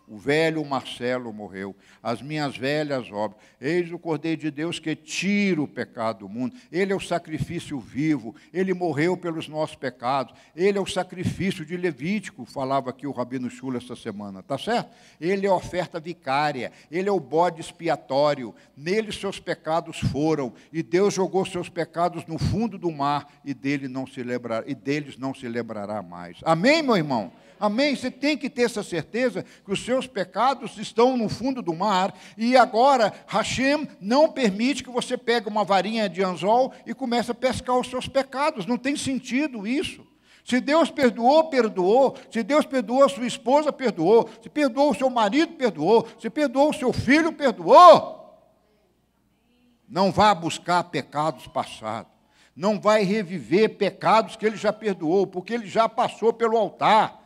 O velho Marcelo morreu, as minhas velhas obras. Eis o Cordeiro de Deus que tira o pecado do mundo. Ele é o sacrifício vivo, ele morreu pelos nossos pecados. Ele é o sacrifício de Levítico, falava aqui o Rabino Chula essa semana, tá certo? Ele é a oferta vicária, ele é o bode expiatório. Nele seus pecados foram, e Deus jogou seus pecados no fundo do mar, e dele não se lembrar, e deles não se lembrará mais. Amém, meu irmão? Amém? Você tem que ter essa certeza que os seus pecados estão no fundo do mar e agora Hashem não permite que você pegue uma varinha de anzol e comece a pescar os seus pecados. Não tem sentido isso. Se Deus perdoou, perdoou. Se Deus perdoou a sua esposa, perdoou. Se perdoou o seu marido, perdoou. Se perdoou o seu filho, perdoou. Não vá buscar pecados passados. Não vai reviver pecados que ele já perdoou, porque ele já passou pelo altar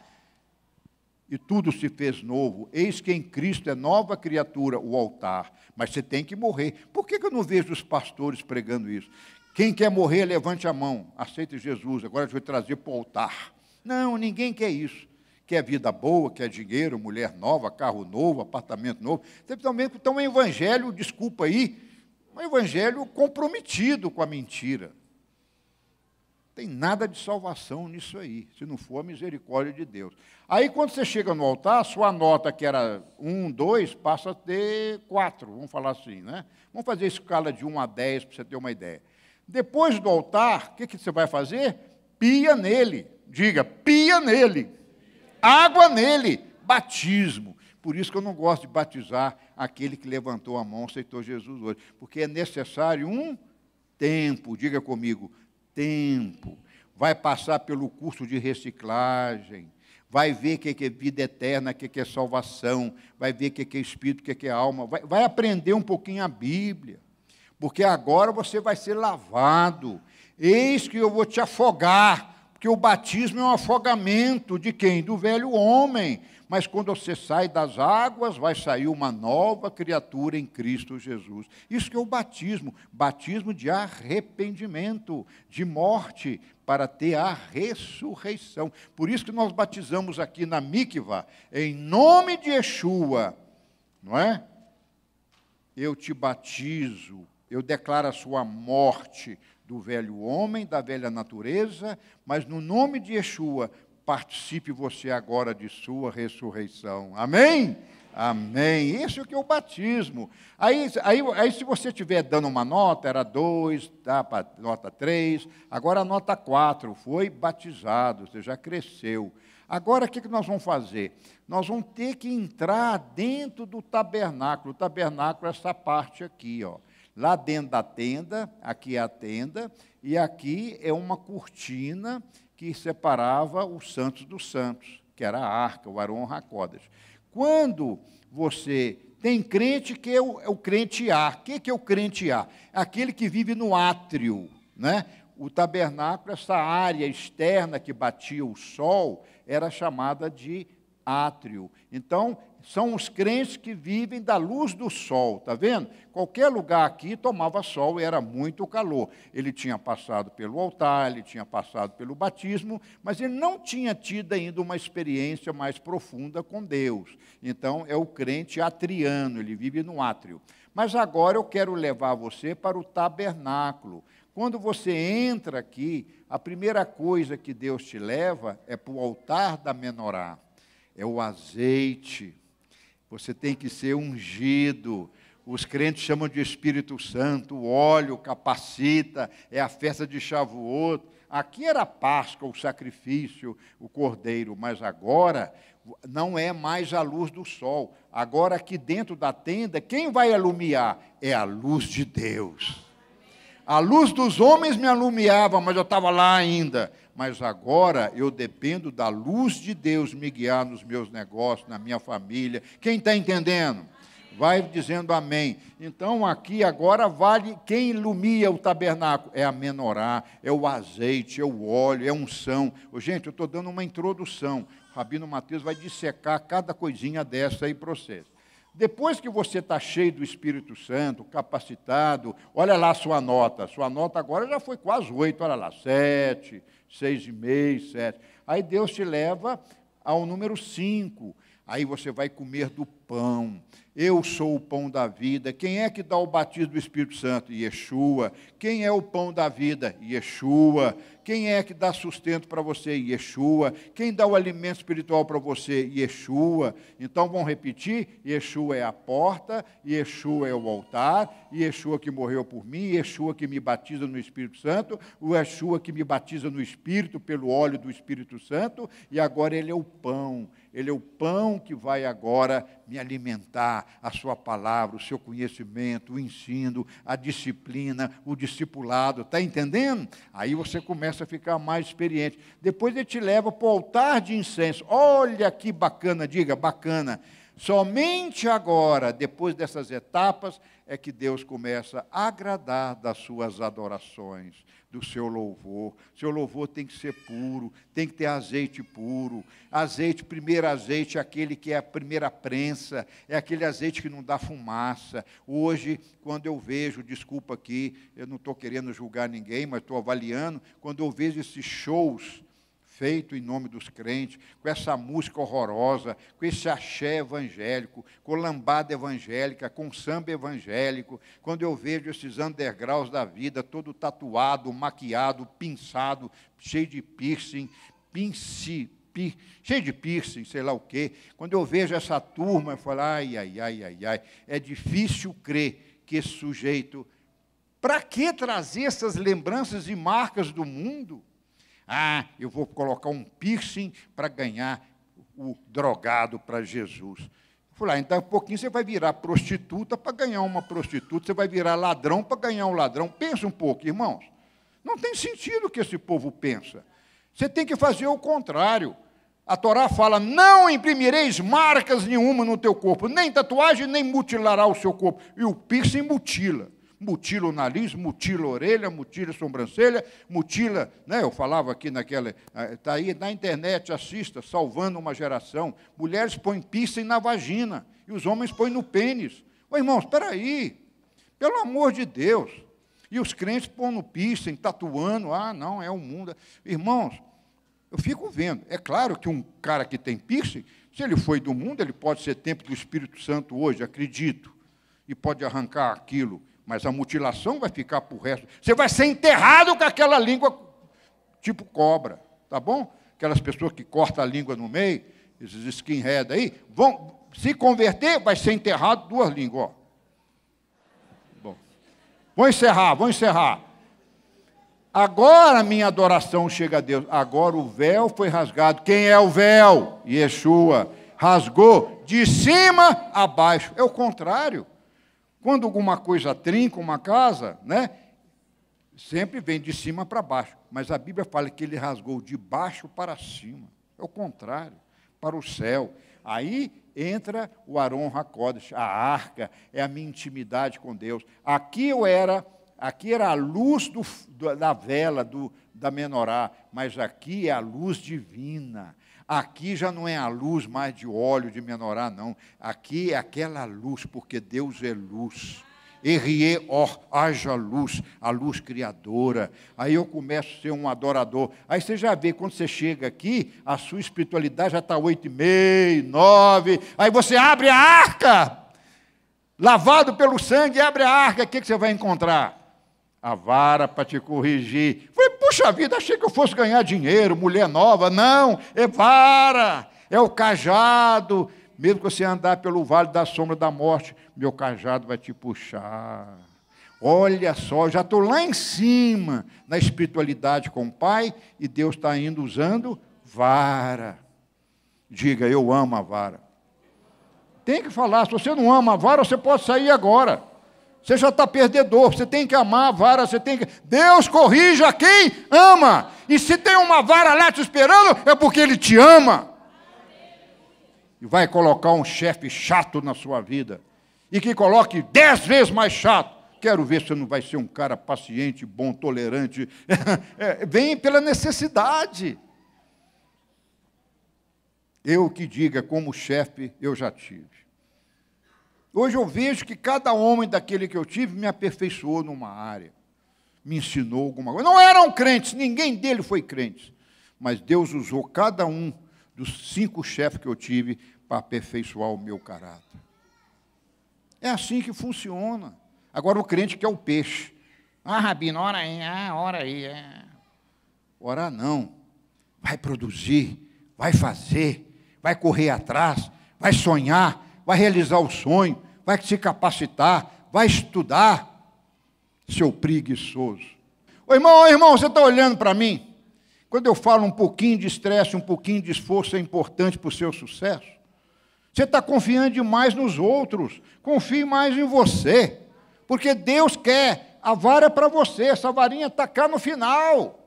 e tudo se fez novo. Eis que em Cristo é nova criatura o altar, mas você tem que morrer. Por que, eu não vejo os pastores pregando isso? Quem quer morrer, levante a mão, aceite Jesus, agora eu vou trazer para o altar. Não, ninguém quer isso. Quer vida boa, quer dinheiro, mulher nova, carro novo, apartamento novo. Também, então, é um evangelho, desculpa aí, um evangelho comprometido com a mentira. Tem nada de salvação nisso aí, se não for a misericórdia de Deus. Aí, quando você chega no altar, sua nota que era 1, 2, passa a ter 4, vamos falar assim, né? Vamos fazer escala de 1 a 10 para você ter uma ideia. Depois do altar, o que, que você vai fazer? Pia nele. Diga, pia nele. Água nele. Batismo. Por isso que eu não gosto de batizar aquele que levantou a mão, aceitou Jesus hoje. Porque é necessário um tempo. Diga comigo, tempo. Vai passar pelo curso de reciclagem vai ver o que, que é vida eterna, o que, que é salvação, vai ver o que, que é espírito, o que, que é alma, vai, vai aprender um pouquinho a Bíblia, porque agora você vai ser lavado. Eis que eu vou te afogar, porque o batismo é um afogamento de quem? Do velho homem. Mas quando você sai das águas, vai sair uma nova criatura em Cristo Jesus. Isso que é o batismo batismo de arrependimento, de morte, para ter a ressurreição. Por isso que nós batizamos aqui na Mikva, em nome de Yeshua, não é? Eu te batizo, eu declaro a sua morte do velho homem, da velha natureza, mas no nome de Yeshua, participe você agora de sua ressurreição. Amém? Amém. Isso é que é o batismo. Aí, aí, aí se você estiver dando uma nota, era dá tá, para nota três. agora nota quatro, foi batizado, você já cresceu. Agora o que, que nós vamos fazer? Nós vamos ter que entrar dentro do tabernáculo. O tabernáculo é essa parte aqui, ó. Lá dentro da tenda, aqui é a tenda, e aqui é uma cortina que separava os santos dos santos, que era a arca, o Arão Racodas. Quando você tem crente que é o, é o crentear. O que, que é o crente É Aquele que vive no átrio. Né? O tabernáculo, essa área externa que batia o sol, era chamada de átrio. Então, são os crentes que vivem da luz do sol, tá vendo? Qualquer lugar aqui tomava sol e era muito calor. Ele tinha passado pelo altar, ele tinha passado pelo batismo, mas ele não tinha tido ainda uma experiência mais profunda com Deus. Então é o crente atriano, ele vive no átrio. Mas agora eu quero levar você para o tabernáculo. Quando você entra aqui, a primeira coisa que Deus te leva é para o altar da menorá. É o azeite você tem que ser ungido. Os crentes chamam de Espírito Santo, o óleo capacita, é a festa de Shavuot. Aqui era a Páscoa, o sacrifício, o cordeiro, mas agora não é mais a luz do sol. Agora, aqui dentro da tenda, quem vai alumiar? É a luz de Deus. A luz dos homens me alumiava, mas eu estava lá ainda mas agora eu dependo da luz de Deus me guiar nos meus negócios, na minha família. Quem está entendendo? Vai dizendo amém. Então aqui agora vale quem ilumina o tabernáculo. É a menorá, é o azeite, é o óleo, é unção. unção. Gente, eu estou dando uma introdução. O Rabino Mateus vai dissecar cada coisinha dessa aí para vocês. Depois que você está cheio do Espírito Santo, capacitado, olha lá a sua nota. Sua nota agora já foi quase oito, olha lá, sete seis e meio, sete. Aí Deus te leva ao número cinco. Aí você vai comer do pão. Eu sou o pão da vida. Quem é que dá o batismo do Espírito Santo? Yeshua. Quem é o pão da vida? Yeshua. Quem é que dá sustento para você? Yeshua. Quem dá o alimento espiritual para você? Yeshua. Então vão repetir: Yeshua é a porta, Yeshua é o altar, Yeshua que morreu por mim, Yeshua que me batiza no Espírito Santo, o Yeshua que me batiza no Espírito pelo óleo do Espírito Santo, e agora ele é o pão. Ele é o pão que vai agora me alimentar, a sua palavra, o seu conhecimento, o ensino, a disciplina, o discipulado. Está entendendo? Aí você começa a ficar mais experiente. Depois ele te leva para o altar de incenso. Olha que bacana, diga, bacana. Somente agora, depois dessas etapas, é que Deus começa a agradar das suas adorações do seu louvor. Seu louvor tem que ser puro, tem que ter azeite puro. Azeite, primeiro azeite, é aquele que é a primeira prensa, é aquele azeite que não dá fumaça. Hoje, quando eu vejo, desculpa aqui, eu não estou querendo julgar ninguém, mas estou avaliando, quando eu vejo esses shows feito em nome dos crentes, com essa música horrorosa, com esse axé evangélico, com lambada evangélica, com samba evangélico, quando eu vejo esses undergrounds da vida, todo tatuado, maquiado, pinçado, cheio de piercing, pinci, pi, cheio de piercing, sei lá o quê, quando eu vejo essa turma, eu falo, ai, ai, ai, ai, ai, é difícil crer que esse sujeito... Para que trazer essas lembranças e marcas do mundo? Ah, eu vou colocar um piercing para ganhar o drogado para Jesus. Fui lá, ah, então um pouquinho você vai virar prostituta para ganhar uma prostituta, você vai virar ladrão para ganhar um ladrão. Pensa um pouco, irmãos. Não tem sentido o que esse povo pensa. Você tem que fazer o contrário. A Torá fala: não imprimireis marcas nenhuma no teu corpo, nem tatuagem, nem mutilará o seu corpo. E o piercing mutila mutila o nariz, mutila a orelha, mutila a sobrancelha, mutila, né? Eu falava aqui naquela, está ah, aí na internet, assista, salvando uma geração. Mulheres põem piercing na vagina e os homens põem no pênis. Ô irmãos, espera aí, pelo amor de Deus. E os crentes põem no piercing, tatuando, ah, não, é o mundo. Irmãos, eu fico vendo. É claro que um cara que tem piercing, se ele foi do mundo, ele pode ser templo do Espírito Santo hoje, acredito, e pode arrancar aquilo mas a mutilação vai ficar para o resto. Você vai ser enterrado com aquela língua tipo cobra, tá bom? Aquelas pessoas que cortam a língua no meio, esses skinhead aí, vão se converter, vai ser enterrado duas línguas, ó. Bom, vou encerrar, vou encerrar. Agora minha adoração chega a Deus. Agora o véu foi rasgado. Quem é o véu? Yeshua. Rasgou de cima a baixo. É o contrário. Quando alguma coisa trinca uma casa, né? Sempre vem de cima para baixo. Mas a Bíblia fala que ele rasgou de baixo para cima. É o contrário, para o céu. Aí entra o Aron Hakodesh, a arca, é a minha intimidade com Deus. Aqui eu era, aqui era a luz do, da vela, do, da menorá, mas aqui é a luz divina. Aqui já não é a luz mais de óleo, de menorá, não. Aqui é aquela luz, porque Deus é luz. Errie, ó, haja luz, a luz criadora. Aí eu começo a ser um adorador. Aí você já vê, quando você chega aqui, a sua espiritualidade já está oito e meio, nove. Aí você abre a arca, lavado pelo sangue, abre a arca, o que, que você vai encontrar? a vara para te corrigir. Falei, puxa vida, achei que eu fosse ganhar dinheiro, mulher nova. Não, é vara, é o cajado. Mesmo que você andar pelo vale da sombra da morte, meu cajado vai te puxar. Olha só, já estou lá em cima na espiritualidade com o Pai e Deus está indo usando vara. Diga, eu amo a vara. Tem que falar, se você não ama a vara, você pode sair agora. Você já está perdedor, você tem que amar a vara, você tem que. Deus corrija quem ama. E se tem uma vara lá te esperando, é porque Ele te ama. E vai colocar um chefe chato na sua vida. E que coloque dez vezes mais chato. Quero ver se não vai ser um cara paciente, bom, tolerante. é, vem pela necessidade. Eu que diga, como chefe, eu já tive. Hoje eu vejo que cada homem daquele que eu tive me aperfeiçoou numa área, me ensinou alguma coisa. Não eram crentes, ninguém dele foi crente, mas Deus usou cada um dos cinco chefes que eu tive para aperfeiçoar o meu caráter. É assim que funciona. Agora o crente quer é o peixe. Ah, Rabino, ora aí, ah, ora aí. É. ora não. Vai produzir, vai fazer, vai correr atrás, vai sonhar, vai realizar o sonho vai se capacitar, vai estudar, seu preguiçoso. Ô irmão, ô irmão, você está olhando para mim? Quando eu falo um pouquinho de estresse, um pouquinho de esforço é importante para o seu sucesso. Você está confiando demais nos outros. Confie mais em você. Porque Deus quer a vara é para você, essa varinha está cá no final.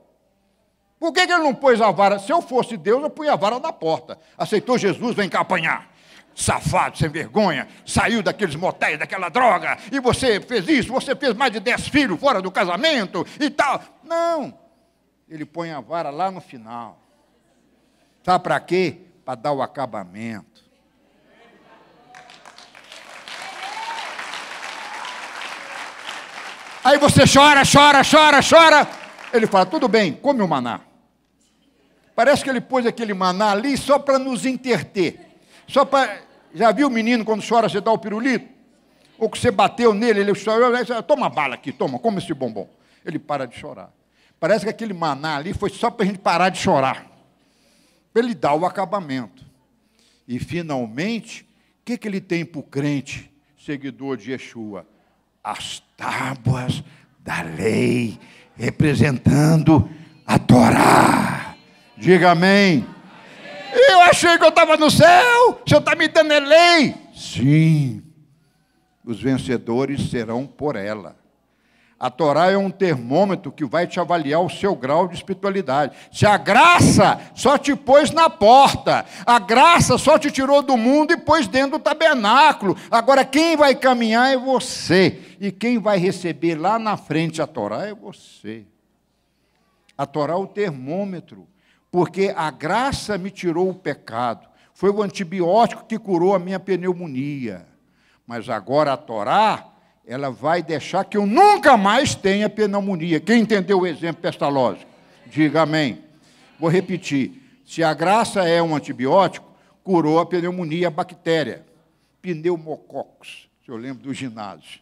Por que, que, ele não pôs a vara? Se eu fosse Deus, eu punha a vara na porta. Aceitou Jesus, vem cá apanhar safado, sem vergonha, saiu daqueles motéis, daquela droga, e você fez isso, você fez mais de dez filhos fora do casamento e tal. Não. Ele põe a vara lá no final. Sabe para quê? Para dar o acabamento. Aí você chora, chora, chora, chora. Ele fala: tudo bem, come o maná. Parece que ele pôs aquele maná ali só para nos interter. Só para. Já viu o menino quando chora, você dá o pirulito? Ou que você bateu nele, ele chorou, toma bala aqui, toma, come esse bombom. Ele para de chorar. Parece que aquele maná ali foi só para a gente parar de chorar. Para ele dar o acabamento. E finalmente, o que, que ele tem para o crente, seguidor de Yeshua? As tábuas da lei, representando a Torá. Diga amém. Eu achei que eu estava no céu, o senhor está me dando é lei. Sim, os vencedores serão por ela. A Torá é um termômetro que vai te avaliar o seu grau de espiritualidade. Se a graça só te pôs na porta, a graça só te tirou do mundo e pôs dentro do tabernáculo. Agora quem vai caminhar é você, e quem vai receber lá na frente a Torá é você. A Torá é o termômetro porque a graça me tirou o pecado. Foi o antibiótico que curou a minha pneumonia. Mas agora a Torá, ela vai deixar que eu nunca mais tenha pneumonia. Quem entendeu o exemplo desta lógica? Diga amém. Vou repetir. Se a graça é um antibiótico, curou a pneumonia, a bactéria. Pneumococcus, se eu lembro do ginásio.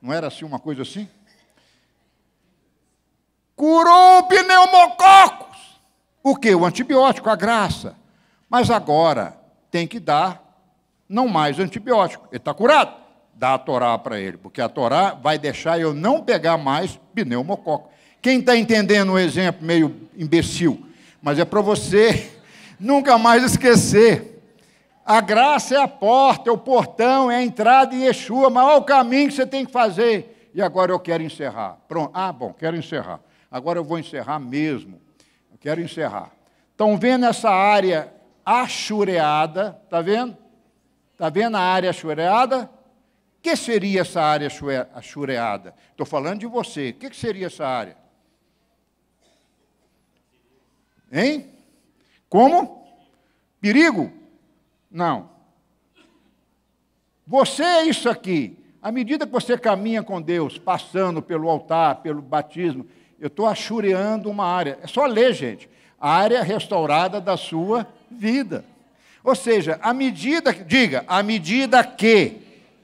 Não era assim uma coisa assim? Curou o pneumococo. Por que? O antibiótico, a graça. Mas agora tem que dar não mais antibiótico. Ele está curado. Dá a Torá para ele, porque a Torá vai deixar eu não pegar mais pneumococo. Quem está entendendo um exemplo meio imbecil? Mas é para você nunca mais esquecer. A graça é a porta, é o portão, é a entrada em Yeshua, mas olha o caminho que você tem que fazer. E agora eu quero encerrar. Pronto. Ah, bom, quero encerrar. Agora eu vou encerrar mesmo. Eu quero encerrar. Estão vendo essa área achureada? Está vendo? Está vendo a área achureada? O que seria essa área achureada? Estou falando de você. O que, que seria essa área? Hein? Como? Perigo? Não. Você é isso aqui. À medida que você caminha com Deus, passando pelo altar, pelo batismo, eu estou achureando uma área. É só ler, gente. A área restaurada da sua vida. Ou seja, à medida que, diga, à medida que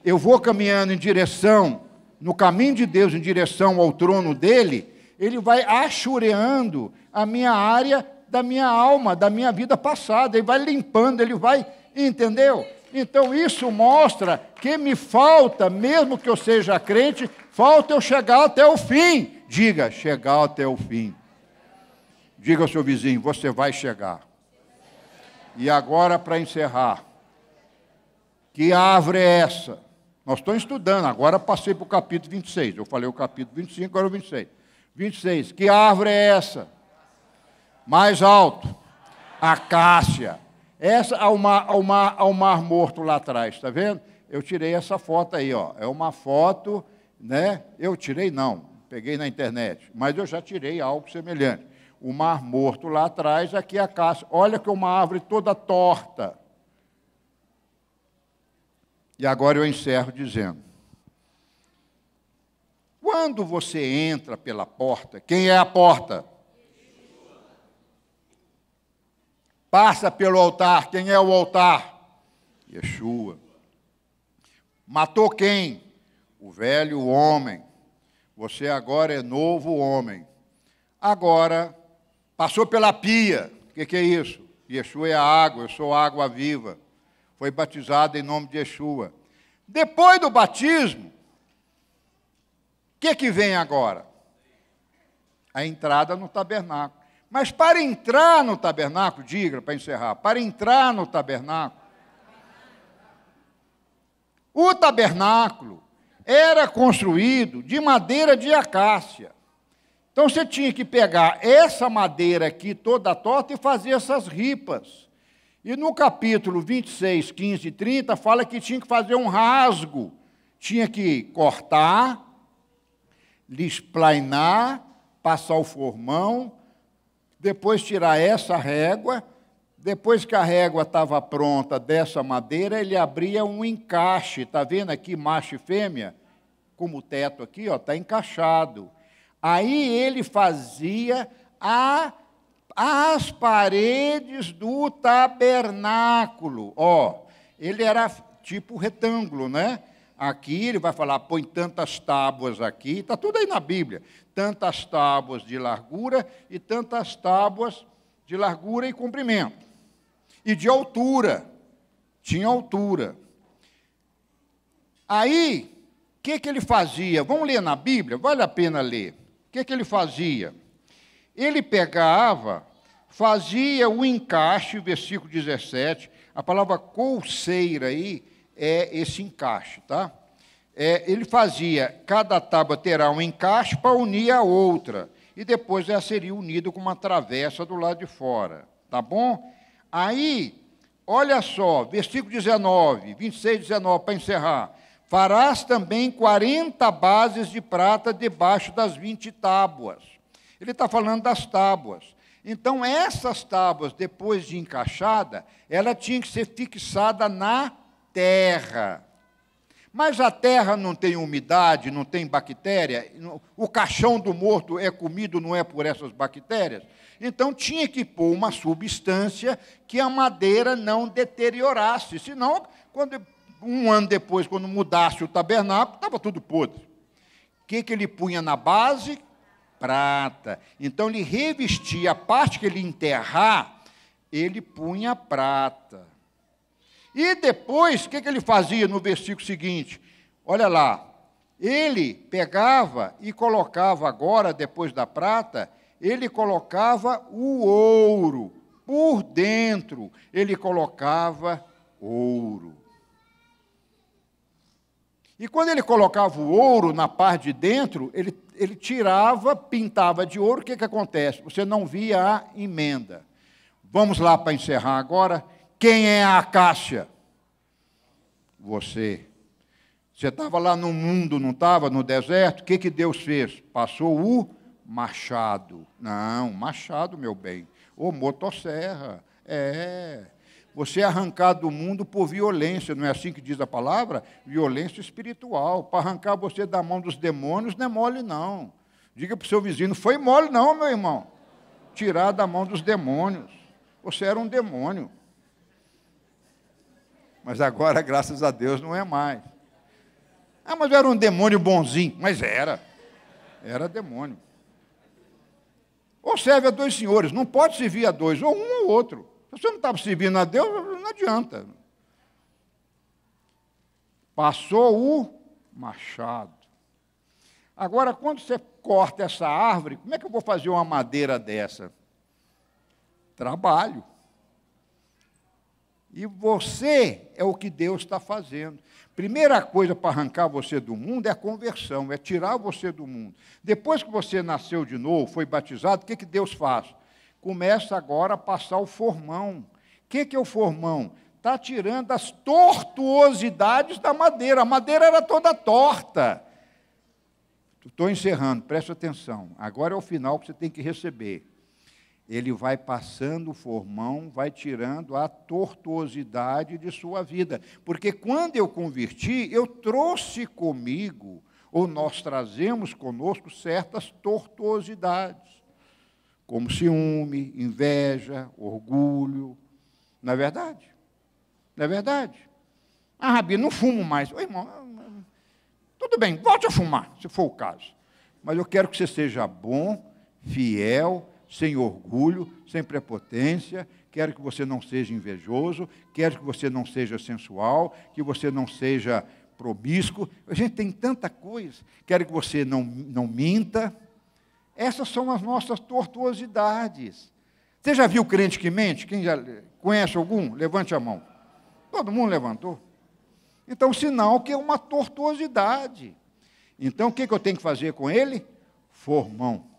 eu vou caminhando em direção, no caminho de Deus, em direção ao trono dele, ele vai achureando a minha área da minha alma, da minha vida passada, ele vai limpando, ele vai, entendeu? Então isso mostra que me falta, mesmo que eu seja crente, falta eu chegar até o fim. Diga, chegar até o fim. Diga ao seu vizinho, você vai chegar. E agora, para encerrar, que árvore é essa? Nós estamos estudando, agora passei para o capítulo 26. Eu falei o capítulo 25, agora o 26. 26. Que árvore é essa? Mais alto. Acácia. Essa ao mar, ao mar, ao mar morto lá atrás, está vendo? Eu tirei essa foto aí, ó. É uma foto, né? Eu tirei, não peguei na internet, mas eu já tirei algo semelhante. O mar morto lá atrás, aqui é a caça. Olha que uma árvore toda torta. E agora eu encerro dizendo: quando você entra pela porta, quem é a porta? Passa pelo altar, quem é o altar? Yeshua. Matou quem? O velho homem você agora é novo homem. Agora, passou pela pia. O que, que, é isso? Yeshua é a água, eu sou a água viva. Foi batizado em nome de Yeshua. Depois do batismo, o que, que vem agora? A entrada no tabernáculo. Mas para entrar no tabernáculo, diga para encerrar, para entrar no tabernáculo, o tabernáculo era construído de madeira de acácia. Então você tinha que pegar essa madeira aqui toda torta e fazer essas ripas. E no capítulo 26, 15 e 30, fala que tinha que fazer um rasgo. Tinha que cortar, lisplainar, passar o formão, depois tirar essa régua depois que a régua estava pronta dessa madeira, ele abria um encaixe, está vendo aqui, macho e fêmea? Como o teto aqui, está encaixado. Aí ele fazia a, as paredes do tabernáculo. Ó, ele era tipo retângulo, né? Aqui ele vai falar, põe tantas tábuas aqui, está tudo aí na Bíblia. Tantas tábuas de largura e tantas tábuas de largura e comprimento e de altura. Tinha altura. Aí, o que, que ele fazia? Vamos ler na Bíblia? Vale a pena ler. O que, que ele fazia? Ele pegava, fazia o encaixe, versículo 17, a palavra colseira aí é esse encaixe, tá? É, ele fazia, cada tábua terá um encaixe para unir a outra, e depois ela seria unida com uma travessa do lado de fora, tá bom? Aí, olha só, versículo 19, 26, 19, para encerrar. Farás também 40 bases de prata debaixo das 20 tábuas. Ele está falando das tábuas. Então, essas tábuas, depois de encaixada, ela tinha que ser fixada na terra. Mas a terra não tem umidade, não tem bactéria. O caixão do morto é comido, não é por essas bactérias. Então tinha que pôr uma substância que a madeira não deteriorasse, senão, quando, um ano depois, quando mudasse o tabernáculo, estava tudo podre. O que, que ele punha na base? Prata. Então ele revestia a parte que ele enterrar, ele punha prata. E depois, o que, que ele fazia no versículo seguinte? Olha lá, ele pegava e colocava agora, depois da prata, ele colocava o ouro. Por dentro, ele colocava ouro. E quando ele colocava o ouro na parte de dentro, ele, ele tirava, pintava de ouro, o que, que acontece? Você não via a emenda. Vamos lá para encerrar agora. Quem é a caixa? Você. Você estava lá no mundo, não estava? No deserto? O que, que Deus fez? Passou o machado. Não, machado, meu bem. Ou motosserra. É. Você é arrancado do mundo por violência, não é assim que diz a palavra? Violência espiritual. Para arrancar você da mão dos demônios não é mole, não. Diga para o seu vizinho: foi mole, não, meu irmão. Tirar da mão dos demônios. Você era um demônio. Mas agora, graças a Deus, não é mais. Ah, mas eu era um demônio bonzinho. Mas era. Era demônio. Ou serve a dois senhores, não pode servir a dois, ou um ou outro. Se você não está servindo a Deus, não adianta. Passou o machado. Agora, quando você corta essa árvore, como é que eu vou fazer uma madeira dessa? Trabalho. E você é o que Deus está fazendo. Primeira coisa para arrancar você do mundo é a conversão, é tirar você do mundo. Depois que você nasceu de novo, foi batizado, o que, que Deus faz? Começa agora a passar o formão. O que, que é o formão? Está tirando as tortuosidades da madeira. A madeira era toda torta. Estou encerrando, preste atenção. Agora é o final que você tem que receber ele vai passando o formão, vai tirando a tortuosidade de sua vida. Porque quando eu converti, eu trouxe comigo, ou nós trazemos conosco, certas tortuosidades, como ciúme, inveja, orgulho. Não é verdade? Não é verdade? Ah, Rabi, não fumo mais. Oi, irmão, tudo bem, volte a fumar, se for o caso. Mas eu quero que você seja bom, fiel, sem orgulho, sem prepotência, quero que você não seja invejoso, quero que você não seja sensual, que você não seja probisco. A gente tem tanta coisa. Quero que você não, não minta. Essas são as nossas tortuosidades. Você já viu crente que mente? Quem já conhece algum? Levante a mão. Todo mundo levantou. Então, sinal que é uma tortuosidade. Então, o que, que eu tenho que fazer com ele? Formão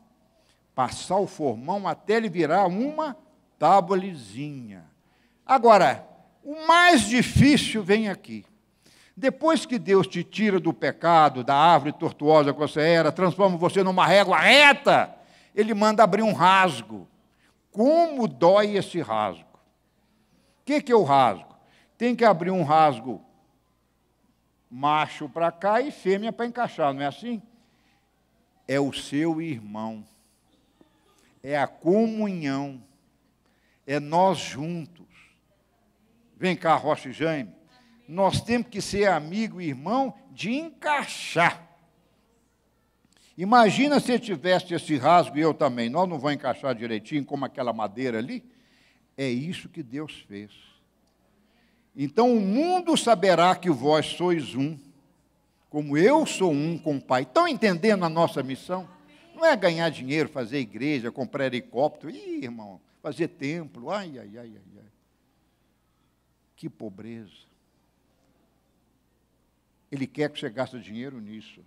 passar o formão até ele virar uma tabulezinha. Agora, o mais difícil vem aqui. Depois que Deus te tira do pecado, da árvore tortuosa que você era, transforma você numa régua reta, ele manda abrir um rasgo. Como dói esse rasgo? O que, que é o rasgo? Tem que abrir um rasgo macho para cá e fêmea para encaixar, não é assim? É o seu irmão é a comunhão, é nós juntos. Vem cá, Rocha e Jaime. Nós temos que ser amigo e irmão de encaixar. Imagina se tivesse esse rasgo e eu também. Nós não vamos encaixar direitinho, como aquela madeira ali. É isso que Deus fez. Então o mundo saberá que vós sois um, como eu sou um com o Pai. Estão entendendo a nossa missão? Não é ganhar dinheiro, fazer igreja, comprar helicóptero. Ih, irmão, fazer templo. Ai, ai, ai, ai, ai. Que pobreza. Ele quer que você gaste dinheiro nisso.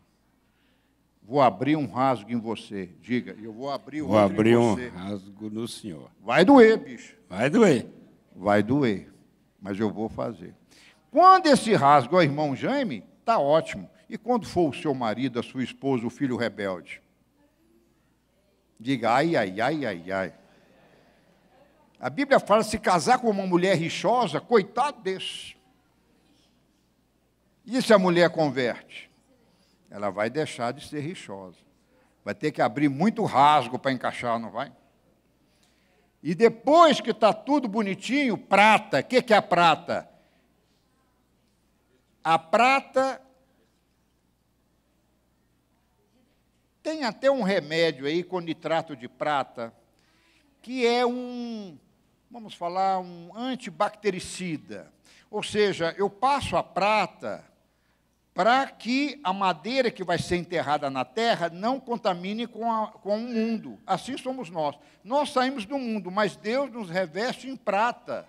Vou abrir um rasgo em você. Diga, eu vou abrir vou abrir um rasgo no senhor. Vai doer, bicho. Vai doer. Vai doer, mas eu vou fazer. Quando esse rasgo é o irmão Jaime, está ótimo. E quando for o seu marido, a sua esposa, o filho rebelde? Diga, ai, ai, ai, ai, ai. A Bíblia fala: se casar com uma mulher rixosa, coitado desse. E se a mulher converte? Ela vai deixar de ser rixosa. Vai ter que abrir muito rasgo para encaixar, não vai? E depois que está tudo bonitinho, prata. O que, que é a prata? A prata Tem até um remédio aí com nitrato de prata, que é um, vamos falar, um antibactericida. Ou seja, eu passo a prata para que a madeira que vai ser enterrada na terra não contamine com, a, com, o mundo. Assim somos nós. Nós saímos do mundo, mas Deus nos reveste em prata.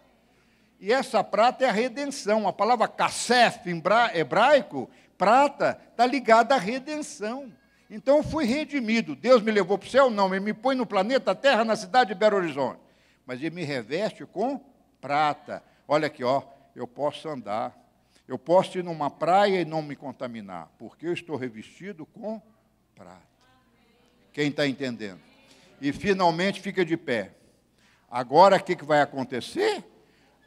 E essa prata é a redenção. A palavra kasef, em hebraico, prata, está ligada à redenção. Então fui redimido. Deus me levou para o céu? Não, ele me põe no planeta Terra, na cidade de Belo Horizonte. Mas ele me reveste com prata. Olha aqui, ó, eu posso andar, eu posso ir numa praia e não me contaminar, porque eu estou revestido com prata. Quem está entendendo? E finalmente fica de pé. Agora o que, que vai acontecer?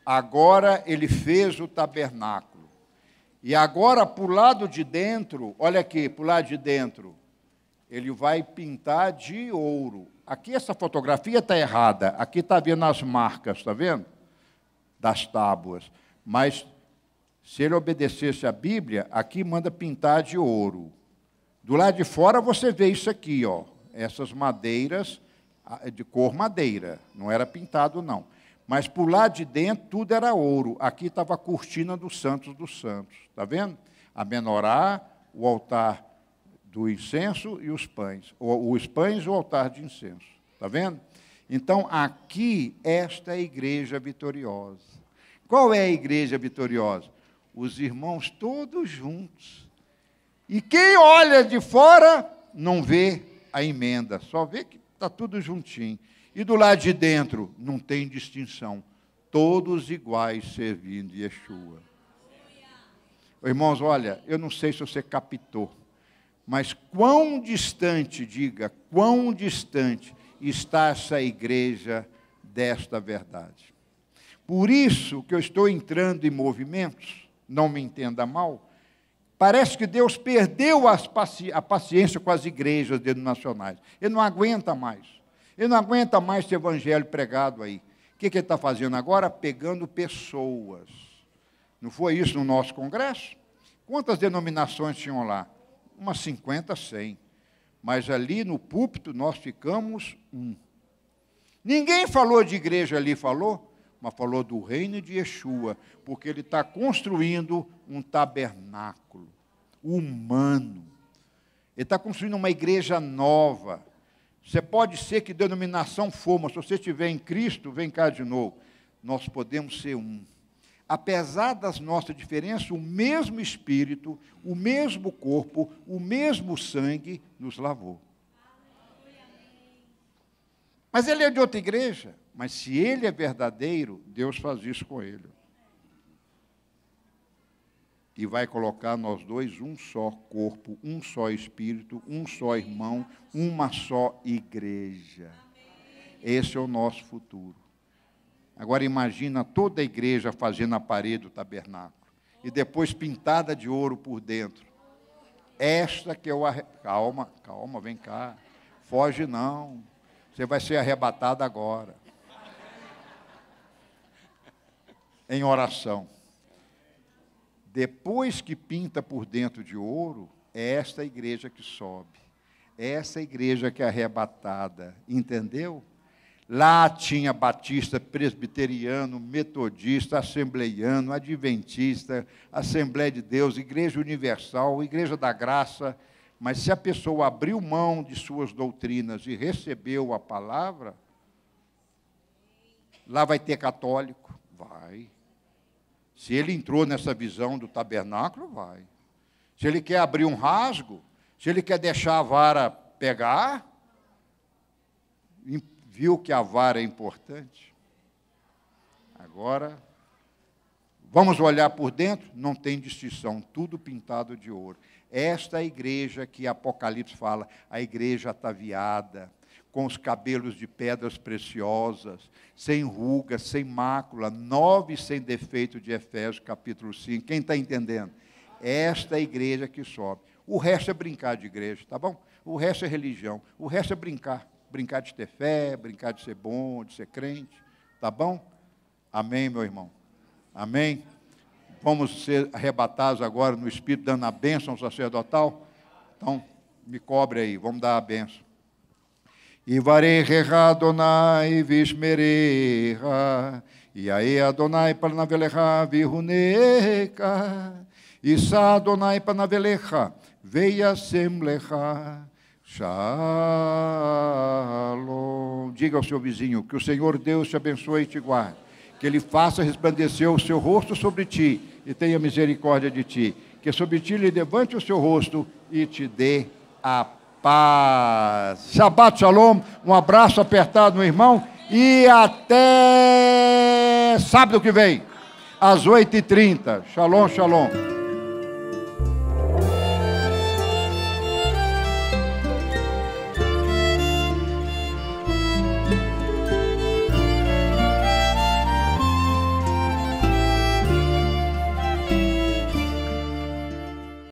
Agora ele fez o tabernáculo. E agora, para o lado de dentro, olha aqui, para o lado de dentro, ele vai pintar de ouro. Aqui essa fotografia está errada, aqui está vendo as marcas, está vendo? Das tábuas. Mas se ele obedecesse à Bíblia, aqui manda pintar de ouro. Do lado de fora você vê isso aqui, ó, essas madeiras de cor madeira, não era pintado não. Mas por lá de dentro tudo era ouro. Aqui estava a cortina dos santos dos santos, está vendo? A menorá, o altar do incenso e os pães, ou os pães ou o altar de incenso. Está vendo? Então, aqui, esta é a igreja vitoriosa. Qual é a igreja vitoriosa? Os irmãos todos juntos. E quem olha de fora não vê a emenda, só vê que está tudo juntinho. E do lado de dentro não tem distinção. Todos iguais servindo Yeshua. Irmãos, olha, eu não sei se você captou mas quão distante, diga, quão distante está essa igreja desta verdade? Por isso que eu estou entrando em movimentos, não me entenda mal, Parece que Deus perdeu paci a paciência com as igrejas denominacionais. Ele não aguenta mais. Ele não aguenta mais esse evangelho pregado aí. O que, que ele está fazendo agora? Pegando pessoas. Não foi isso no nosso congresso? Quantas denominações tinham lá? umas 50, 100. Mas ali no púlpito nós ficamos um. Ninguém falou de igreja ali, falou? Mas falou do reino de Yeshua, porque ele está construindo um tabernáculo humano. Ele está construindo uma igreja nova. Você pode ser que denominação for, mas se você estiver em Cristo, vem cá de novo. Nós podemos ser um apesar das nossas diferenças, o mesmo Espírito, o mesmo corpo, o mesmo sangue nos lavou. Mas ele é de outra igreja. Mas se ele é verdadeiro, Deus faz isso com ele. E vai colocar nós dois um só corpo, um só espírito, um só irmão, uma só igreja. Esse é o nosso futuro. Agora imagina toda a igreja fazendo a parede do tabernáculo e depois pintada de ouro por dentro. Esta que eu é arre... calma, calma, vem cá. Foge não. Você vai ser arrebatado agora. Em oração. Depois que pinta por dentro de ouro, é esta igreja que sobe. É essa igreja que é arrebatada, entendeu? Lá tinha batista, presbiteriano, metodista, assembleiano, adventista, Assembleia de Deus, Igreja Universal, Igreja da Graça. Mas se a pessoa abriu mão de suas doutrinas e recebeu a palavra, lá vai ter católico? Vai. Se ele entrou nessa visão do tabernáculo, vai. Se ele quer abrir um rasgo, se ele quer deixar a vara pegar, viu que a vara é importante? Agora, vamos olhar por dentro? Não tem distinção, tudo pintado de ouro. Esta é a igreja que Apocalipse fala, a igreja ataviada, com os cabelos de pedras preciosas, sem ruga, sem mácula, nove sem defeito de Efésios, capítulo 5. Quem está entendendo? Esta é a igreja que sobe. O resto é brincar de igreja, tá bom? O resto é religião, o resto é brincar brincar de ter fé, brincar de ser bom, de ser crente, tá bom? Amém, meu irmão. Amém. Vamos ser arrebatados agora no Espírito, dando a bênção sacerdotal. Então, me cobre aí, vamos dar a bênção. E Ivarejeja Adonai e aí Adonai panaveleja viruneca, Issa Adonai panaveleja, veia semleja, Shalom. Diga ao seu vizinho que o Senhor Deus te abençoe e te guarde. Que Ele faça resplandecer o seu rosto sobre ti e tenha misericórdia de ti. Que sobre ti Ele levante o seu rosto e te dê a paz. Shabbat Shalom. Um abraço apertado, meu irmão. E até sábado que vem, às 8h30. Shalom, shalom.